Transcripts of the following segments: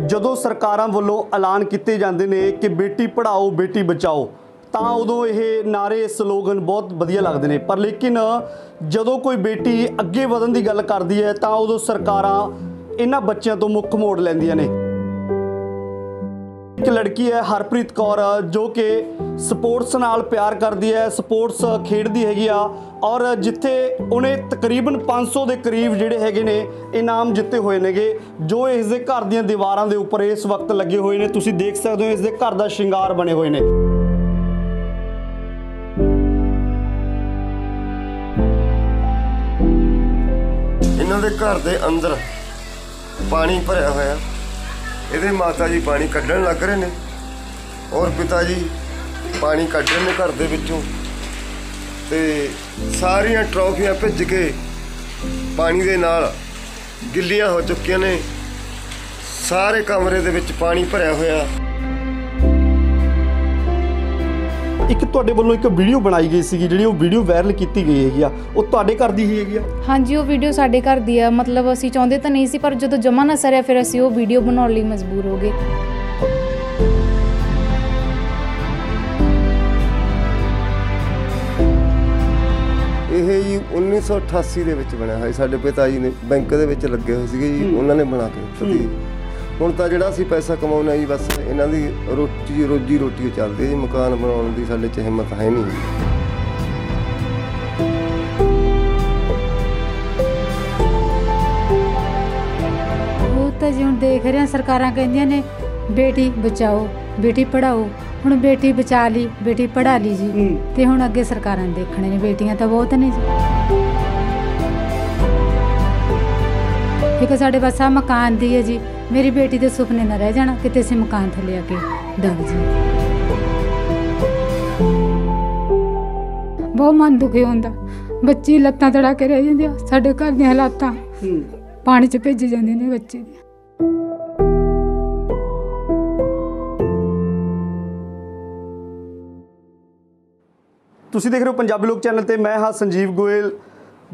ਜਦੋਂ ਸਰਕਾਰਾਂ ਵੱਲੋਂ ਐਲਾਨ ਕੀਤੇ ਜਾਂਦੇ ਨੇ ਕਿ ਬੇਟੀ ਪੜ੍ਹਾਓ ਬੇਟੀ ਬਚਾਓ ਤਾਂ ਉਦੋਂ ਇਹ ਨਾਰੇ ਸਲੋਗਨ ਬਹੁਤ ਵਧੀਆ ਲੱਗਦੇ ਨੇ ਪਰ ਲੇਕਿਨ ਜਦੋਂ ਕੋਈ ਬੇਟੀ ਅੱਗੇ ਵਧਣ ਦੀ ਗੱਲ ਕਰਦੀ ਹੈ ਤਾਂ ਉਦੋਂ ਸਰਕਾਰਾਂ ਇਹਨਾਂ ਬੱਚਿਆਂ ਤੋਂ ਮੁੱਖ ਮੋੜ ਲੈਂਦੀਆਂ ਨੇ ਇੱਕ ਲੜਕੀ ਹੈ ਹਰਪ੍ਰੀਤ ਕੌਰ ਜੋ ਕਿ ਸਪੋਰਟਸ ਨਾਲ ਪਿਆਰ ਕਰਦੀ ਹੈ ਸਪੋਰਟਸ ਖੇਡਦੀ ਹੈਗੀ ਆ ਔਰ ਜਿੱਥੇ ਉਹਨੇ ਤਕਰੀਬਨ 500 ਦੇ ਕਰੀਬ ਜਿਹੜੇ ਹੈਗੇ ਨੇ ਇਨਾਮ ਜਿੱਤੇ ਹੋਏ ਨੇਗੇ ਜੋ ਇਸ ਦੇ ਘਰ ਦੀਆਂ ਦੀਵਾਰਾਂ ਦੇ ਉੱਪਰ ਇਸ ਵਕਤ ਲੱਗੇ ਹੋਏ ਨੇ ਤੁਸੀਂ ਦੇਖ ਸਕਦੇ ਹੋ ਇਸ ਦੇ ਘਰ ਦਾ ਸ਼ਿੰਗਾਰ ਬਣੇ ਹੋਏ ਨੇ ਇਹਨਾਂ ਦੇ ਘਰ ਦੇ ਅੰਦਰ ਪਾਣੀ ਭਰਿਆ ਹੋਇਆ ਇਹਦੇ ਮਾਤਾ ਜੀ ਪਾਣੀ ਕੱਢਣ ਲੱਗ ਰਹੇ ਨੇ ਔਰ ਪਿਤਾ ਜੀ ਪਾਣੀ ਕੱਢ ਰਹੇ ਨੇ ਘਰ ਦੇ ਵਿੱਚੋਂ ਤੇ ਸਾਰੀਆਂ ਟਰੋਫੀਆਂ ਭਿੱਜ ਕੇ ਪਾਣੀ ਦੇ ਨਾਲ ਗਿੱਲੀਆਂ ਹੋ ਚੁੱਕੀਆਂ ਨੇ ਸਾਰੇ ਕਮਰੇ ਦੇ ਵਿੱਚ ਪਾਣੀ ਭਰਿਆ ਹੋਇਆ ਇੱਕ ਤੁਹਾਡੇ ਵੱਲੋਂ ਇੱਕ ਵੀਡੀਓ ਬਣਾਈ ਗਈ ਸੀਗੀ ਜਿਹੜੀ ਉਹ ਵੀਡੀਓ ਵਾਇਰਲ ਕੀਤੀ ਗਈ ਹੈਗੀ ਆ ਉਹ ਤੁਹਾਡੇ ਘਰ ਦੀ ਹੀ ਹੈਗੀ ਆ ਹਾਂਜੀ ਉਹ ਵੀਡੀਓ ਸਾਡੇ ਘਰ ਦੀ ਆ ਮਤਲਬ ਅਸੀਂ ਚਾਹੁੰਦੇ ਤਾਂ ਨਹੀਂ ਸੀ ਪਰ ਜਦੋਂ ਜਮਾ ਨਾ ਸਰਿਆ ਫਿਰ ਅਸੀਂ ਉਹ ਵੀਡੀਓ ਬਣਾਉਣ ਲਈ ਮਜਬੂਰ ਹੋ ਗਏ ਇਹ ਜੀ 1988 ਦੇ ਵਿੱਚ ਬਣਿਆ ਹੋਇਆ ਸਾਡੇ ਪਿਤਾ ਜੀ ਨੇ ਬੈਂਕ ਦੇ ਵਿੱਚ ਲੱਗੇ ਹੋਏ ਸੀਗੇ ਜੀ ਉਹਨਾਂ ਨੇ ਬਣਾ ਕੇ ਦਿੱਤੀ ਹੁਣ ਤਾਂ ਜਿਹੜਾ ਅਸੀਂ ਪੈਸਾ ਕਮਾਉਣਾ ਹੀ ਬਸ ਇਹਨਾਂ ਦੀ ਰੋਟੀ ਰੋਜੀ ਰੋਟੀ ਚੱਲਦੀ ਹੈ ਮਕਾਨ ਬਣਾਉਣ ਦੀ ਸਾਡੇ 'ਚ ਹਿੰਮਤ ਹੈ ਨਹੀਂ ਤਾਂ ਜੀ ਹੁਣ ਦੇਖ ਰਹੇ ਆ ਸਰਕਾਰਾਂ ਕਹਿੰਦੀਆਂ ਨੇ ਬੇਟੀ ਬਚਾਓ ਬੇਟੀ ਪੜਾਓ ਹੁਣ ਬੇਟੀ ਬਚਾ ਲਈ ਬੇਟੀ ਪੜਾ ਲਈ ਜੀ ਤੇ ਹੁਣ ਅੱਗੇ ਸਰਕਾਰਾਂ ਦੇਖਣੇ ਨੇ ਬੇਟੀਆਂ ਤਾਂ ਬਹੁਤ ਨੇ ਜੀ ਇੱਕ ਸਾਡੇ ਬਸ ਮਕਾਨ ਦੀ ਹੈ ਜੀ ਮੇਰੀ ਬੇਟੀ ਦੇ ਸੁਪਨੇ ਨਾ ਰਹਿ ਜਾਣਾ ਕਿਤੇ ਸੇ ਮਕਾਨ ਥੱਲੇ ਆ ਕੇ ਦਬ ਜੀ ਬਹੁਤ ਮਨ ਦੁਖੇ ਹੁੰਦਾ ਬੱਚੀ ਲੱਤਾਂ ਤੜਾ ਕੇ ਰਹਿ ਜਾਂਦੀ ਆ ਸਾਡੇ ਘਰ ਦੀਆਂ ਹਾਲਾਤਾਂ ਪਾਣੀ 'ਚ ਭੇਜੀ ਜਾਂਦੇ ਨੇ ਬੱਚੇ ਤੁਸੀਂ ਦੇਖ ਰਹੇ ਹੋ ਪੰਜਾਬੀ ਲੋਕ ਚੈਨਲ ਤੇ ਮੈਂ ਹਾਂ ਸੰਜੀਵ ਗੋਇਲ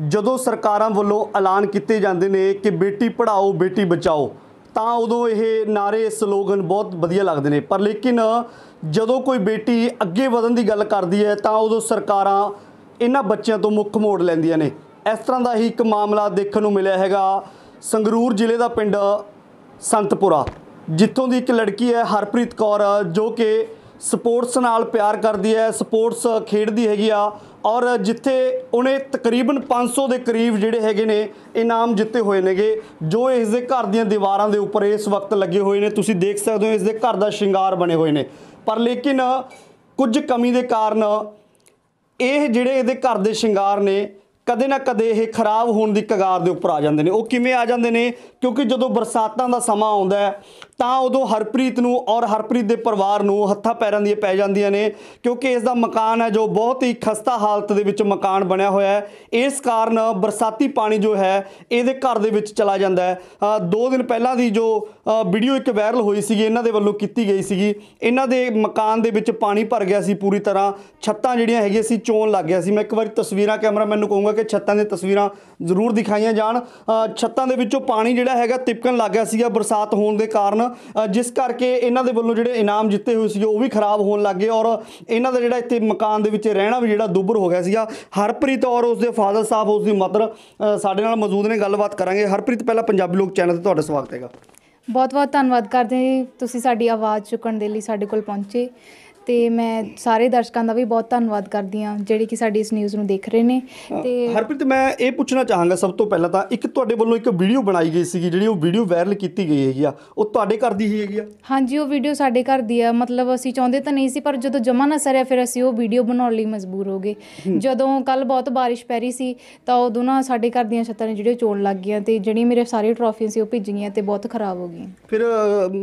ਜਦੋਂ ਸਰਕਾਰਾਂ ਵੱਲੋਂ ਐਲਾਨ ਕੀਤੇ ਜਾਂਦੇ ਨੇ ਕਿ ਬੇਟੀ ਪੜ੍ਹਾਓ ਬੇਟੀ ਬਚਾਓ ਤਾਂ ਉਦੋਂ ਇਹ ਨਾਰੇ ਸਲੋਗਨ ਬਹੁਤ ਵਧੀਆ ਲੱਗਦੇ ਨੇ ਪਰ ਲੇਕਿਨ ਜਦੋਂ ਕੋਈ ਬੇਟੀ ਅੱਗੇ ਵਧਣ ਦੀ ਗੱਲ ਕਰਦੀ ਹੈ ਤਾਂ ਉਦੋਂ ਸਰਕਾਰਾਂ ਇਹਨਾਂ ਬੱਚਿਆਂ ਤੋਂ ਮੁੱਖ ਮੋੜ ਲੈਂਦੀਆਂ ਨੇ ਇਸ ਤਰ੍ਹਾਂ ਦਾ ਹੀ ਇੱਕ ਮਾਮਲਾ ਦੇਖਣ ਨੂੰ ਮਿਲਿਆ ਹੈਗਾ ਸੰਗਰੂਰ ਜ਼ਿਲ੍ਹੇ ਦਾ ਪਿੰਡ ਸੰਤਪੁਰਾ ਜਿੱਥੋਂ ਦੀ ਇੱਕ ਲੜਕੀ ਹੈ ਹਰਪ੍ਰੀਤ ਕੌਰ ਜੋ ਕਿ ਸਪੋਰਟਸ ਨਾਲ ਪਿਆਰ ਕਰਦੀ ਹੈ ਸਪੋਰਟਸ ਖੇਡਦੀ ਹੈਗੀ ਆ ਔਰ ਜਿੱਥੇ ਉਹਨੇ ਤਕਰੀਬਨ 500 ਦੇ ਕਰੀਬ ਜਿਹੜੇ ਹੈਗੇ ਨੇ ਇਨਾਮ ਜਿੱਤੇ ਹੋਏ ਨੇਗੇ ਜੋ ਇਸ ਦੇ ਘਰ ਦੀਆਂ ਦੀਵਾਰਾਂ ਦੇ ਉੱਪਰ ਇਸ ਵਕਤ ਲੱਗੇ ਹੋਏ ਨੇ ਤੁਸੀਂ ਦੇਖ ਸਕਦੇ ਹੋ ਇਸ ਦੇ ਘਰ ਦਾ ਸ਼ਿੰਗਾਰ ਬਣੇ ਹੋਏ ਨੇ ਪਰ ਲੇਕਿਨ ਕੁਝ ਕਮੀ ਦੇ ਕਾਰਨ ਇਹ ਜਿਹੜੇ ਇਹਦੇ ਘਰ ਦੇ ਸ਼ਿੰਗਾਰ ਨੇ ਕਦੇ ਨਾ ਕਦੇ ਇਹ ਖਰਾਬ ਹੋਣ ਦੀ ਕਗਾਰ ਦੇ ਉੱਪਰ ਆ ਜਾਂਦੇ ਨੇ ਉਹ ਕਿਵੇਂ ਆ ਜਾਂਦੇ ਨੇ ਕਿਉਂਕਿ ਜਦੋਂ ਬਰਸਾਤਾਂ ਦਾ ਸਮਾਂ ਆਉਂਦਾ ਹੈ ਤਾਂ ਉਦੋਂ ਹਰਪ੍ਰੀਤ ਨੂੰ ਔਰ ਹਰਪ੍ਰੀਤ ਦੇ ਪਰਿਵਾਰ ਨੂੰ ਹੱਥਾਂ ਪੈਰਾਂ ਦੀਆਂ ਪੈ ਜਾਂਦੀਆਂ ਨੇ ਕਿਉਂਕਿ ਇਸ ਦਾ ਮਕਾਨ ਹੈ ਜੋ ਬਹੁਤ ਹੀ ਖਸਤਾ ਹਾਲਤ ਦੇ ਵਿੱਚ ਮਕਾਨ ਬਣਿਆ ਹੋਇਆ ਹੈ ਇਸ ਕਾਰਨ ਬਰਸਾਤੀ ਪਾਣੀ ਜੋ ਹੈ ਇਹਦੇ ਘਰ ਦੇ ਵਿੱਚ ਚਲਾ ਜਾਂਦਾ ਹੈ ਦੋ ਦਿਨ ਪਹਿਲਾਂ ਦੀ ਜੋ ਵੀਡੀਓ ਇੱਕ ਵਾਇਰਲ ਹੋਈ ਸੀਗੀ ਇਹਨਾਂ ਦੇ ਵੱਲੋਂ ਕੀਤੀ ਗਈ ਸੀਗੀ ਇਹਨਾਂ ਦੇ ਮਕਾਨ ਦੇ ਵਿੱਚ ਪਾਣੀ ਭਰ ਗਿਆ ਸੀ ਪੂਰੀ ਤਰ੍ਹਾਂ ਛੱਤਾਂ ਜਿਹੜੀਆਂ ਹੈਗੀਆਂ ਸੀ ਚੋਣ ਲੱਗ ਗਿਆ ਸੀ ਮੈਂ ਇੱਕ ਵਾਰੀ ਤਸਵੀਰਾਂ ਕੈਮਰਾਮੈਨ ਨੂੰ ਕਹੂੰਗਾ ਚਾਹੂੰਗਾ ਕਿ ਛੱਤਾਂ ਦੀਆਂ ਤਸਵੀਰਾਂ ਜ਼ਰੂਰ ਦਿਖਾਈਆਂ ਜਾਣ ਛੱਤਾਂ ਦੇ ਵਿੱਚੋਂ ਪਾਣੀ ਜਿਹੜਾ ਹੈਗਾ ਟਿਪਕਣ ਲੱਗ ਗਿਆ ਸੀਗਾ ਬਰਸਾਤ ਹੋਣ ਦੇ ਕਾਰਨ ਜਿਸ ਕਰਕੇ ਇਹਨਾਂ ਦੇ ਵੱਲੋਂ ਜਿਹੜੇ ਇਨਾਮ ਜਿੱਤੇ ਹੋਏ ਸੀਗੇ ਉਹ ਵੀ ਖਰਾਬ ਹੋਣ ਲੱਗ ਗਏ ਔਰ ਇਹਨਾਂ ਦਾ ਜਿਹੜਾ ਇੱਥੇ ਮਕਾਨ ਦੇ ਵਿੱਚ ਰਹਿਣਾ ਵੀ ਜਿਹੜਾ ਦੁੱਬਰ ਹੋ ਗਿਆ ਸੀਗਾ ਹਰਪ੍ਰੀਤ ਔਰ ਉਸਦੇ ਫਾਦਰ ਸਾਹਿਬ ਉਸਦੀ ਮਦਰ ਸਾਡੇ ਨਾਲ ਮੌਜੂਦ ਨੇ ਗੱਲਬਾਤ ਕਰਾਂਗੇ ਹਰਪ੍ਰੀਤ ਪਹਿਲਾਂ ਪੰਜਾਬੀ ਲੋਕ ਚੈਨਲ ਤੇ ਤੁਹਾਡਾ ਸਵਾਗਤ ਹੈਗਾ ਬਹੁਤ ਬਹੁਤ ਧੰਨਵਾਦ ਕਰਦੇ ਹਾਂ ਤੁਸੀਂ ਸਾਡੀ ਆਵਾਜ਼ ਚੁੱਕਣ ਦੇ ਲਈ ਸਾਡੇ ਕੋਲ ਪਹੁੰਚੇ ਤੇ ਮੈਂ ਸਾਰੇ ਦਰਸ਼ਕਾਂ ਦਾ ਵੀ ਬਹੁਤ ਧੰਨਵਾਦ ਕਰਦੀ ਆ ਜਿਹੜੇ ਕਿ ਸਾਡੀ ਇਸ ਨਿਊਜ਼ ਨੂੰ ਦੇਖ ਰਹੇ ਨੇ ਤੇ ਹਰਪ੍ਰੀਤ ਮੈਂ ਇਹ ਪੁੱਛਣਾ ਚਾਹਾਂਗਾ ਸਭ ਤੋਂ ਪਹਿਲਾਂ ਤਾਂ ਇੱਕ ਤੁਹਾਡੇ ਵੱਲੋਂ ਇੱਕ ਵੀਡੀਓ ਬਣਾਈ ਗਈ ਸੀਗੀ ਜਿਹੜੀ ਉਹ ਵੀਡੀਓ ਵਾਇਰਲ ਕੀਤੀ ਗਈ ਹੈਗੀ ਆ ਉਹ ਤੁਹਾਡੇ ਘਰ ਦੀ ਹੀ ਹੈਗੀ ਆ ਹਾਂਜੀ ਉਹ ਵੀਡੀਓ ਸਾਡੇ ਘਰ ਦੀ ਆ ਮਤਲਬ ਅਸੀਂ ਚਾਹੁੰਦੇ ਤਾਂ ਨਹੀਂ ਸੀ ਪਰ ਜਦੋਂ ਜਮਾ ਨਾ ਸਰਿਆ ਫਿਰ ਅਸੀਂ ਉਹ ਵੀਡੀਓ ਬਣਾਉਣ ਲਈ ਮਜਬੂਰ ਹੋ ਗਏ ਜਦੋਂ ਕੱਲ ਬਹੁਤ ਬਾਰਿਸ਼ ਪੈ ਰਹੀ ਸੀ ਤਾਂ ਉਦੋਂ ਨਾ ਸਾਡੇ ਘਰ ਦੀਆਂ ਛੱਤਾਂ ਨੇ ਜਿਹੜੀਆਂ ਚੋਣ ਲੱਗ ਗਈਆਂ ਤੇ ਜਿਹੜੀ ਮੇਰੇ ਸਾਰੀ ਟਰੋਫੀ ਸੀ ਉਹ ਭਿੱਜ ਗਈਆਂ ਤੇ ਬਹੁਤ ਖਰਾਬ ਹੋ ਗਈਆਂ ਫਿਰ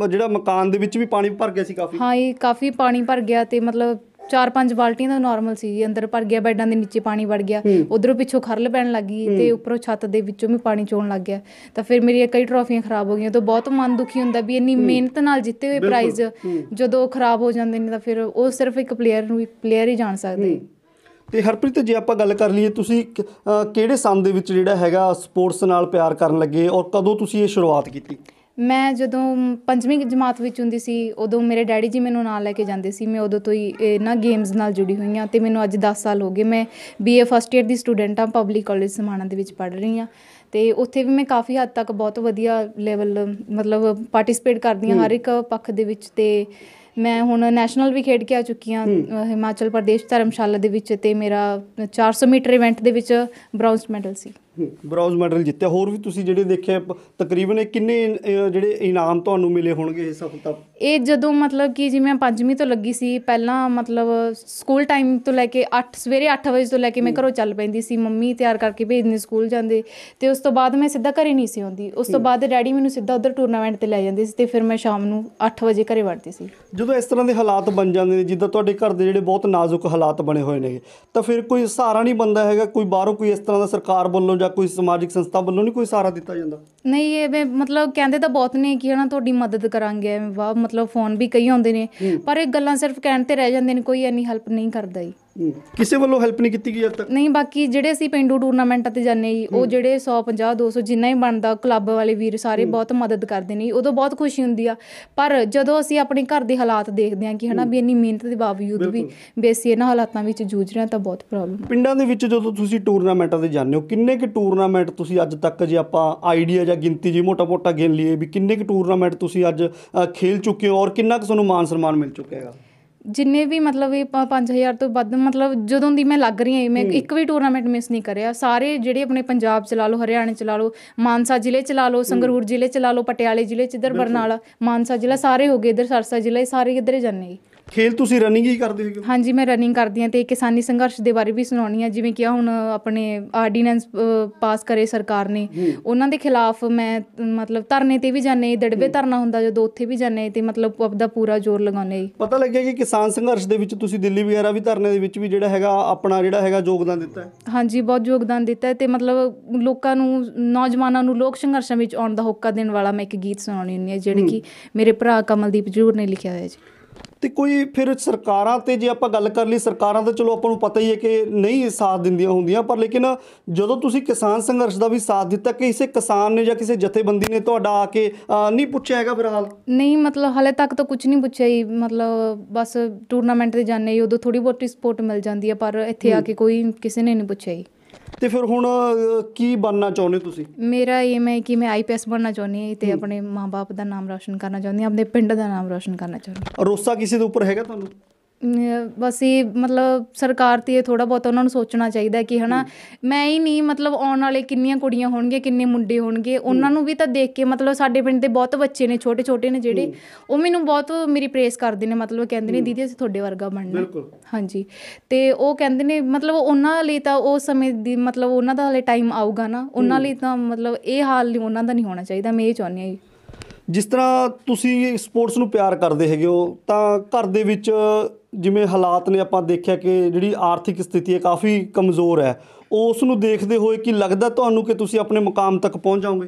ਜਿਹੜਾ ਮਕਾਨ ਦੇ ਵਿੱਚ ਵੀ ਪਾਣੀ ਭਰ ਗਿਆ ਸੀ ਕਾਫੀ ਹਾਂ ਇਹ ਕਾਫੀ ਪਾਣੀ ਭਰ ਗਿਆ ਤੇ ਮਤਲਬ ਚਾਰ ਪੰਜ ਬਾਲਟੀਆਂ ਦਾ ਨਾਰਮਲ ਸੀ ਅੰਦਰ ਭਰ ਗਿਆ ਬੈੱਡਾਂ ਦੇ ਨੀਚੇ ਪਾਣੀ ਵੜ ਗਿਆ ਉਧਰੋਂ ਪਿੱਛੋਂ ਖਰਲ ਪੈਣ ਲੱਗੀ ਤੇ ਉੱਪਰੋਂ ਛੱਤ ਦੇ ਵਿੱਚੋਂ ਵੀ ਪਾਣੀ ਚੋਣ ਲੱਗ ਗਿਆ ਤਾਂ ਫਿਰ ਮੇਰੀਆਂ ਕਈ ਟਰੋਫੀਆਂ ਖਰਾਬ ਹੋ ਗਈਆਂ ਤਾਂ ਬਹੁਤ ਮਨ ਦੁਖੀ ਹੁੰਦਾ ਵੀ ਇੰਨੀ ਮਿਹਨਤ ਨਾਲ ਜਿੱਤੇ ਹੋਏ ਪ੍ਰਾਈਜ਼ ਜਦੋਂ ਖਰਾਬ ਹੋ ਜਾਂਦੇ ਨੇ ਤਾਂ ਫਿਰ ਉਹ ਸਿਰਫ ਇੱਕ ਪਲੇਅਰ ਨੂੰ ਪਲੇਅਰ ਹੀ ਜਾਣ ਸਕਦੇ ਤੇ ਹਰਪ੍ਰੀਤ ਜੇ ਆਪਾਂ ਗੱਲ ਕਰ ਲਈਏ ਤੁਸੀਂ ਕਿਹੜੇ ਸਾਲ ਦੇ ਵਿੱਚ ਜਿਹੜਾ ਹੈਗਾ ਸਪੋਰਟਸ ਨਾਲ ਪਿਆਰ ਕਰਨ ਲੱਗੇ ਔਰ ਕਦੋਂ ਤੁਸੀਂ ਇਹ ਸ਼ੁਰੂਆਤ ਕੀਤੀ ਮੈਂ ਜਦੋਂ ਪੰਜਵੀਂ ਜਮਾਤ ਵਿੱਚ ਹੁੰਦੀ ਸੀ ਉਦੋਂ ਮੇਰੇ ਡੈਡੀ ਜੀ ਮੈਨੂੰ ਨਾਲ ਲੈ ਕੇ ਜਾਂਦੇ ਸੀ ਮੈਂ ਉਦੋਂ ਤੋਂ ਹੀ ਇਹਨਾਂ ਗੇਮਸ ਨਾਲ ਜੁੜੀ ਹੋਈ ਹਾਂ ਤੇ ਮੈਨੂੰ ਅੱਜ 10 ਸਾਲ ਹੋ ਗਏ ਮੈਂ ਬੀਏ ਫਸਟ ਈਅਰ ਦੀ ਸਟੂਡੈਂਟ ਹਾਂ ਪਬਲਿਕ ਕਾਲਜ ਸਮਾਣਾ ਦੇ ਵਿੱਚ ਪੜ੍ਹ ਰਹੀ ਹਾਂ ਤੇ ਉੱਥੇ ਵੀ ਮੈਂ ਕਾਫੀ ਹੱਦ ਤੱਕ ਬਹੁਤ ਵਧੀਆ ਲੈਵਲ ਮਤਲਬ ਪਾਰਟਿਸਿਪੇਟ ਕਰਦੀ ਹਾਂ ਹਰ ਇੱਕ ਪੱਖ ਦੇ ਵਿੱਚ ਤੇ ਮੈਂ ਹੁਣ ਨੈਸ਼ਨਲ ਵੀ ਖੇਡ ਕੇ ਆ ਚੁੱਕੀ ਹਾਂ ਹਿਮਾਚਲ ਪ੍ਰਦੇਸ਼ ਧਰਮਸ਼ਾਲਾ ਦੇ ਵਿੱਚ ਤੇ ਮੇਰਾ 400 ਮੀਟਰ ਇਵੈਂਟ ਦੇ ਵਿੱਚ ਬ੍ਰੌਂਜ਼ ਮੈਡਲ ਸੀ ਬ੍ਰਾਊਜ਼ ਮੈਡਲ ਜਿੱਤਿਆ ਹੋਰ ਵੀ ਤੁਸੀਂ ਜਿਹੜੇ ਦੇਖਿਆ ਤਕਰੀਬਨ ਕਿੰਨੇ ਜਿਹੜੇ ਇਨਾਮ ਤੁਹਾਨੂੰ ਮਿਲੇ ਹੋਣਗੇ ਇਸ ਹਫਤਾ ਇਹ ਜਦੋਂ ਮਤਲਬ ਕਿ ਜਿਵੇਂ ਪੰਜਵੀਂ ਤੋਂ ਲੱਗੀ ਸੀ ਪਹਿਲਾਂ ਮਤਲਬ ਸਕੂਲ ਟਾਈਮ ਤੋਂ ਲੈ ਕੇ 8 ਸਵੇਰੇ 8 ਵਜੇ ਤੋਂ ਲੈ ਕੇ ਮੈਂ ਘਰੋਂ ਚੱਲ ਪੈਂਦੀ ਸੀ ਮੰਮੀ ਤਿਆਰ ਕਰਕੇ ਭੇਜਦੇ ਸਕੂਲ ਜਾਂਦੇ ਤੇ ਉਸ ਤੋਂ ਬਾਅਦ ਮੈਂ ਸਿੱਧਾ ਘਰੇ ਨਹੀਂ ਸੀ ਆਉਂਦੀ ਉਸ ਤੋਂ ਬਾਅਦ ਡੈਡੀ ਮੈਨੂੰ ਸਿੱਧਾ ਉਧਰ ਟੂਰਨਾਮੈਂਟ ਤੇ ਲੈ ਜਾਂਦੇ ਸੀ ਤੇ ਫਿਰ ਮੈਂ ਸ਼ਾਮ ਨੂੰ 8 ਵਜੇ ਘਰੇ ਵੜਦੀ ਸੀ ਜਦੋਂ ਇਸ ਤਰ੍ਹਾਂ ਦੇ ਹਾਲਾਤ ਬਣ ਜਾਂਦੇ ਨੇ ਜਿੱਦਾਂ ਤੁਹਾਡੇ ਘਰ ਦੇ ਜਿਹੜੇ ਬਹੁਤ ਨਾਜ਼ੁਕ ਹਾਲਾਤ ਬਣੇ ਹੋਏ ਨੇ ਤਾਂ ਫਿਰ ਕੋਈ ਸਹਾਰਾ ਨਹੀਂ ਬੰਦਾ ਹੈਗਾ ਕੋਈ ਬਾਹਰੋਂ ਕੋਈ ਇਸ ਤਰ੍ਹਾਂ ਦਾ ਸਰਕਾਰ ਵੱਲੋਂ ਜਾਂ ਕੋਈ ਸਮਾਜਿਕ ਸੰਸਥਾ ਵੱਲੋਂ ਨਹੀਂ ਕੋਈ ਸਹਾਰਾ ਦਿੱਤਾ ਜਾਂਦਾ ਨਹੀਂ ਇਹ ਮਤਲਬ ਕਹਿੰਦੇ ਤਾਂ ਬਹੁਤ ਨੇ ਕਿ ਹਨਾ ਤੁਹਾਡੀ ਮਦਦ ਕਰਾਂਗੇ ਵਾਹ ਮਤਲਬ ਫੋਨ ਵੀ ਕਈ ਆਉਂਦੇ ਨੇ ਪਰ ਇਹ ਗੱਲਾਂ ਸਿਰਫ ਕਹਿਣ ਤੇ ਰਹਿ ਜਾਂਦੇ ਨੇ ਕੋਈ ਇੰਨੀ ਹੈਲਪ ਨਹੀਂ ਕਰਦਾ ਜੀ ਕਿਸੇ ਵੱਲੋਂ ਹੈਲਪ ਨਹੀਂ ਕੀਤੀ ਗਈ ਅੱਜ ਤੱਕ ਨਹੀਂ ਬਾਕੀ ਜਿਹੜੇ ਅਸੀਂ ਪਿੰਡੂ ਟੂਰਨਾਮੈਂਟਾਂ ਤੇ ਜਾਂਦੇ ਹਾਂ ਉਹ ਜਿਹੜੇ 150 200 ਜਿੰਨਾ ਹੀ ਬਣਦਾ ਕਲੱਬ ਵਾਲੇ ਵੀਰ ਸਾਰੇ ਬਹੁਤ ਮਦਦ ਕਰਦੇ ਨੇ ਉਦੋਂ ਬਹੁਤ ਖੁਸ਼ੀ ਹੁੰਦੀ ਆ ਪਰ ਜਦੋਂ ਅਸੀਂ ਆਪਣੇ ਘਰ ਦੇ ਹਾਲਾਤ ਦੇਖਦੇ ਹਾਂ ਕਿ ਹਨਾ ਵੀ ਇੰਨੀ ਮਿਹਨਤ ਦੇ ਬਾਵਜੂਦ ਵੀ ਬੇਸੀ ਇਹਨਾਂ ਹਾਲਾਤਾਂ ਵਿੱਚ ਜੂਝ ਰਿਹਾ ਤਾਂ ਬਹੁਤ ਪ੍ਰੋਬਲਮ ਪਿੰਡਾਂ ਦੇ ਵਿੱਚ ਜਦੋਂ ਤੁਸੀਂ ਟੂਰਨਾਮੈਂਟਾਂ ਤੇ ਜਾਂਦੇ ਹੋ ਕਿੰਨੇ ਕੁ ਟੂਰਨਾਮੈਂਟ ਤੁਸੀਂ ਅੱਜ ਤੱਕ ਜੇ ਆਪਾਂ ਆਈਡੀਆ ਜਾਂ ਗਿਣਤੀ ਜੀ ਮੋਟਾ-ਮੋਟਾ ਗਿਣ ਲਈਏ ਵੀ ਕਿੰਨੇ ਕੁ ਟੂਰਨਾਮੈਂਟ ਤੁਸੀਂ ਅੱਜ ਖੇਲ ਚੁੱਕੇ ਹੋ ਔਰ ਕਿੰਨਾ ਕੁ ਤੁਹਾਨੂੰ ਮਾਨ ਸਨਮਾਨ ਮਿਲ ਚੁੱਕਿਆ ਹੈਗਾ ਜਿੰਨੇ ਵੀ ਮਤਲਬ ਇਹ 5000 ਤੋਂ ਵੱਧ ਮਤਲਬ ਜਦੋਂ ਦੀ ਮੈਂ ਲੱਗ ਰਹੀ ਹਾਂ ਮੈਂ ਇੱਕ ਵੀ ਟੂਰਨਾਮੈਂਟ ਮਿਸ ਨਹੀਂ ਕਰਿਆ ਸਾਰੇ ਜਿਹੜੇ ਆਪਣੇ ਪੰਜਾਬ 'ਚ ਲਾ ਲਓ ਹਰਿਆਣਾ 'ਚ ਲਾ ਲਓ ਮਾਨਸਾ ਜ਼ਿਲ੍ਹੇ 'ਚ ਲਾ ਲਓ ਸੰਗਰੂਰ ਜ਼ਿਲ੍ਹੇ 'ਚ ਲਾ ਲਓ ਪਟਿਆਲੇ ਜ਼ਿਲ੍ਹੇ 'ਚ ਇਧਰ ਬਰਨਾਲਾ ਮਾਨਸਾ ਜ਼ਿਲ੍ਹਾ ਸਾਰੇ ਹੋ ਗਏ ਇਧਰ ਸਰਸਾ ਜ਼ਿਲ੍ਹਾ ਸਾਰੇ ਇਧਰੇ ਜਾਂਦੇ ਖੇਲ ਤੁਸੀਂ ਰਨਿੰਗ ਹੀ ਕਰਦੇ ਹੋ ਹਾਂਜੀ ਮੈਂ ਰਨਿੰਗ ਕਰਦੀ ਹਾਂ ਤੇ ਕਿਸਾਨੀ ਸੰਘਰਸ਼ ਦੇ ਬਾਰੇ ਵੀ ਸੁਣਾਉਣੀ ਆ ਜਿਵੇਂ ਕਿ ਹੁਣ ਆਪਣੇ ਆਰਡੀਨੈਂਸ ਪਾਸ ਕਰੇ ਸਰਕਾਰ ਨੇ ਉਹਨਾਂ ਦੇ ਖਿਲਾਫ ਮੈਂ ਮਤਲਬ ਧਰਨੇ ਤੇ ਵੀ ਜਾਂਦੇ ਦੜਵੇ ਧਰਨਾ ਹੁੰਦਾ ਜਦੋਂ ਉੱਥੇ ਵੀ ਜਾਂਦੇ ਤੇ ਮਤਲਬ ਆਪਦਾ ਪੂਰਾ ਜ਼ੋਰ ਲਗਾਉਂਦੇ ਪਤਾ ਲੱਗਿਆ ਕਿ ਕਿਸਾਨ ਸੰਘਰਸ਼ ਦੇ ਵਿੱਚ ਤੁਸੀਂ ਦਿੱਲੀ ਵਗੈਰਾ ਵੀ ਧਰਨੇ ਦੇ ਵਿੱਚ ਵੀ ਜਿਹੜਾ ਹੈਗਾ ਆਪਣਾ ਜਿਹੜਾ ਹੈਗਾ ਯੋਗਦਾਨ ਦਿੱਤਾ ਹਾਂਜੀ ਬਹੁਤ ਯੋਗਦਾਨ ਦਿੱਤਾ ਹੈ ਤੇ ਮਤਲਬ ਲੋਕਾਂ ਨੂੰ ਨੌਜਵਾਨਾਂ ਨੂੰ ਲੋਕ ਸੰਘਰਸ਼ਾਂ ਵਿੱਚ ਆਉਣ ਦਾ ਹੌਕਾ ਦੇਣ ਵਾਲਾ ਮੈਂ ਇੱਕ ਗੀਤ ਸੁਣਾਉਣੀ ਹੁੰਦੀ ਹੈ ਜਿਹੜੀ ਕਿ ਮੇਰੇ ਭਰਾ ਕਮਲਦੀਪ ਜੂਰ ਨੇ ਲਿਖਿਆ ਹੋਇਆ ਜੀ ਤੇ ਕੋਈ ਫਿਰ ਸਰਕਾਰਾਂ ਤੇ ਜੇ ਆਪਾਂ ਗੱਲ ਕਰ ਲਈ ਸਰਕਾਰਾਂ ਤਾਂ ਚਲੋ ਆਪਾਂ ਨੂੰ ਪਤਾ ਹੀ ਹੈ ਕਿ ਨਹੀਂ ਸਾਥ ਦਿੰਦੀਆਂ ਹੁੰਦੀਆਂ ਪਰ ਲੇਕਿਨ ਜਦੋਂ ਤੁਸੀਂ ਕਿਸਾਨ ਸੰਘਰਸ਼ ਦਾ ਵੀ ਸਾਥ ਦਿੱਤਾ ਕਿ ਕਿਸੇ ਕਿਸਾਨ ਨੇ ਜਾਂ ਕਿਸੇ ਜਥੇਬੰਦੀ ਨੇ ਤੁਹਾਡਾ ਆ ਕੇ ਨਹੀਂ ਪੁੱਛਿਆ ਹੈਗਾ ਫਿਰ ਹਾਲ ਨਹੀਂ ਮਤਲਬ ਹਲੇ ਤੱਕ ਤਾਂ ਕੁਝ ਨਹੀਂ ਪੁੱਛਿਆ ਹੀ ਮਤਲਬ ਬਸ ਟੂਰਨਾਮੈਂਟ ਤੇ ਜਾਂਦੇ ਹੀ ਉਦੋਂ ਥੋੜੀ ਬਹੁਤੀ ਸਪੋਰਟ ਮਿਲ ਜਾਂਦੀ ਹੈ ਪਰ ਇੱਥੇ ਆ ਕੇ ਕੋਈ ਕਿਸੇ ਨੇ ਨਹੀਂ ਪੁੱਛਿਆ ਹੀ ਤੇ ਫਿਰ ਹੁਣ ਕੀ ਬਣਨਾ ਚਾਹੁੰਦੇ ਤੁਸੀਂ ਮੇਰਾ ਇਹ ਹੈ ਕਿ ਮੈਂ ਆਈਪੀਐਸ ਬਣਨਾ ਚਾਹੁੰਦੀ ਹਾਂ ਤੇ ਆਪਣੇ ਮਾਪੇ ਦਾ ਨਾਮ ਰੋਸ਼ਨ ਕਰਨਾ ਚਾਹੁੰਦੀ ਹਾਂ ਆਪਣੇ ਪਿੰਡ ਦਾ ਨਾਮ ਰੋਸ਼ਨ ਕਰਨਾ ਚਾਹੁੰਦੀ ਹਾਂ ਰੋਸਾ ਕਿਸੇ ਦੇ ਉੱਪਰ ਹੈਗਾ ਤੁਹਾਨੂੰ ਬਸ ਇਹ ਮਤਲਬ ਸਰਕਾਰ 'ਤੇ ਥੋੜਾ ਬਹੁਤ ਉਹਨਾਂ ਨੂੰ ਸੋਚਣਾ ਚਾਹੀਦਾ ਕਿ ਹਨਾ ਮੈਂ ਹੀ ਨਹੀਂ ਮਤਲਬ ਆਉਣ ਵਾਲੇ ਕਿੰਨੀਆਂ ਕੁੜੀਆਂ ਹੋਣਗੀਆਂ ਕਿੰਨੇ ਮੁੰਡੇ ਹੋਣਗੇ ਉਹਨਾਂ ਨੂੰ ਵੀ ਤਾਂ ਦੇਖ ਕੇ ਮਤਲਬ ਸਾਡੇ ਪਿੰਡ ਦੇ ਬਹੁਤ ਬੱਚੇ ਨੇ ਛੋਟੇ ਛੋਟੇ ਨੇ ਜਿਹੜੇ ਉਹ ਮੈਨੂੰ ਬਹੁਤ ਮੇਰੀ ਪ੍ਰੇਸ ਕਰਦੇ ਨੇ ਮਤਲਬ ਕਹਿੰਦੇ ਨੇ ਦੀਦੀ ਅਸੀਂ ਤੁਹਾਡੇ ਵਰਗਾ ਬਣਨਾ ਹਾਂਜੀ ਤੇ ਉਹ ਕਹਿੰਦੇ ਨੇ ਮਤਲਬ ਉਹਨਾਂ ਲਈ ਤਾਂ ਉਹ ਸਮੇਂ ਦੀ ਮਤਲਬ ਉਹਨਾਂ ਦਾ ਹਲੇ ਟਾਈਮ ਆਊਗਾ ਨਾ ਉਹਨਾਂ ਲਈ ਤਾਂ ਮਤਲਬ ਇਹ ਹਾਲ ਨਹੀਂ ਉਹਨਾਂ ਦਾ ਨਹੀਂ ਹੋਣਾ ਚਾਹੀਦਾ ਮੈਂ ਇਹ ਚਾਹੁੰਦੀ ਹਾਂ ਜਿਸ ਤਰ੍ਹਾਂ ਤੁਸੀਂ ਸਪੋਰਟਸ ਨੂੰ ਪਿਆਰ ਕਰਦੇ ਹੈਗੇ ਹੋ ਤਾਂ ਘਰ ਦੇ ਵਿੱਚ ਜਿਵੇਂ ਹਾਲਾਤ ਨੇ ਆਪਾਂ ਦੇਖਿਆ ਕਿ ਜਿਹੜੀ ਆਰਥਿਕ ਸਥਿਤੀ ਹੈ ਕਾਫੀ ਕਮਜ਼ੋਰ ਹੈ ਉਸ ਨੂੰ ਦੇਖਦੇ ਹੋਏ ਕਿ ਲੱਗਦਾ ਤੁਹਾਨੂੰ ਕਿ ਤੁਸੀਂ ਆਪਣੇ ਮੁਕਾਮ ਤੱਕ ਪਹੁੰਚ ਜਾਓਗੇ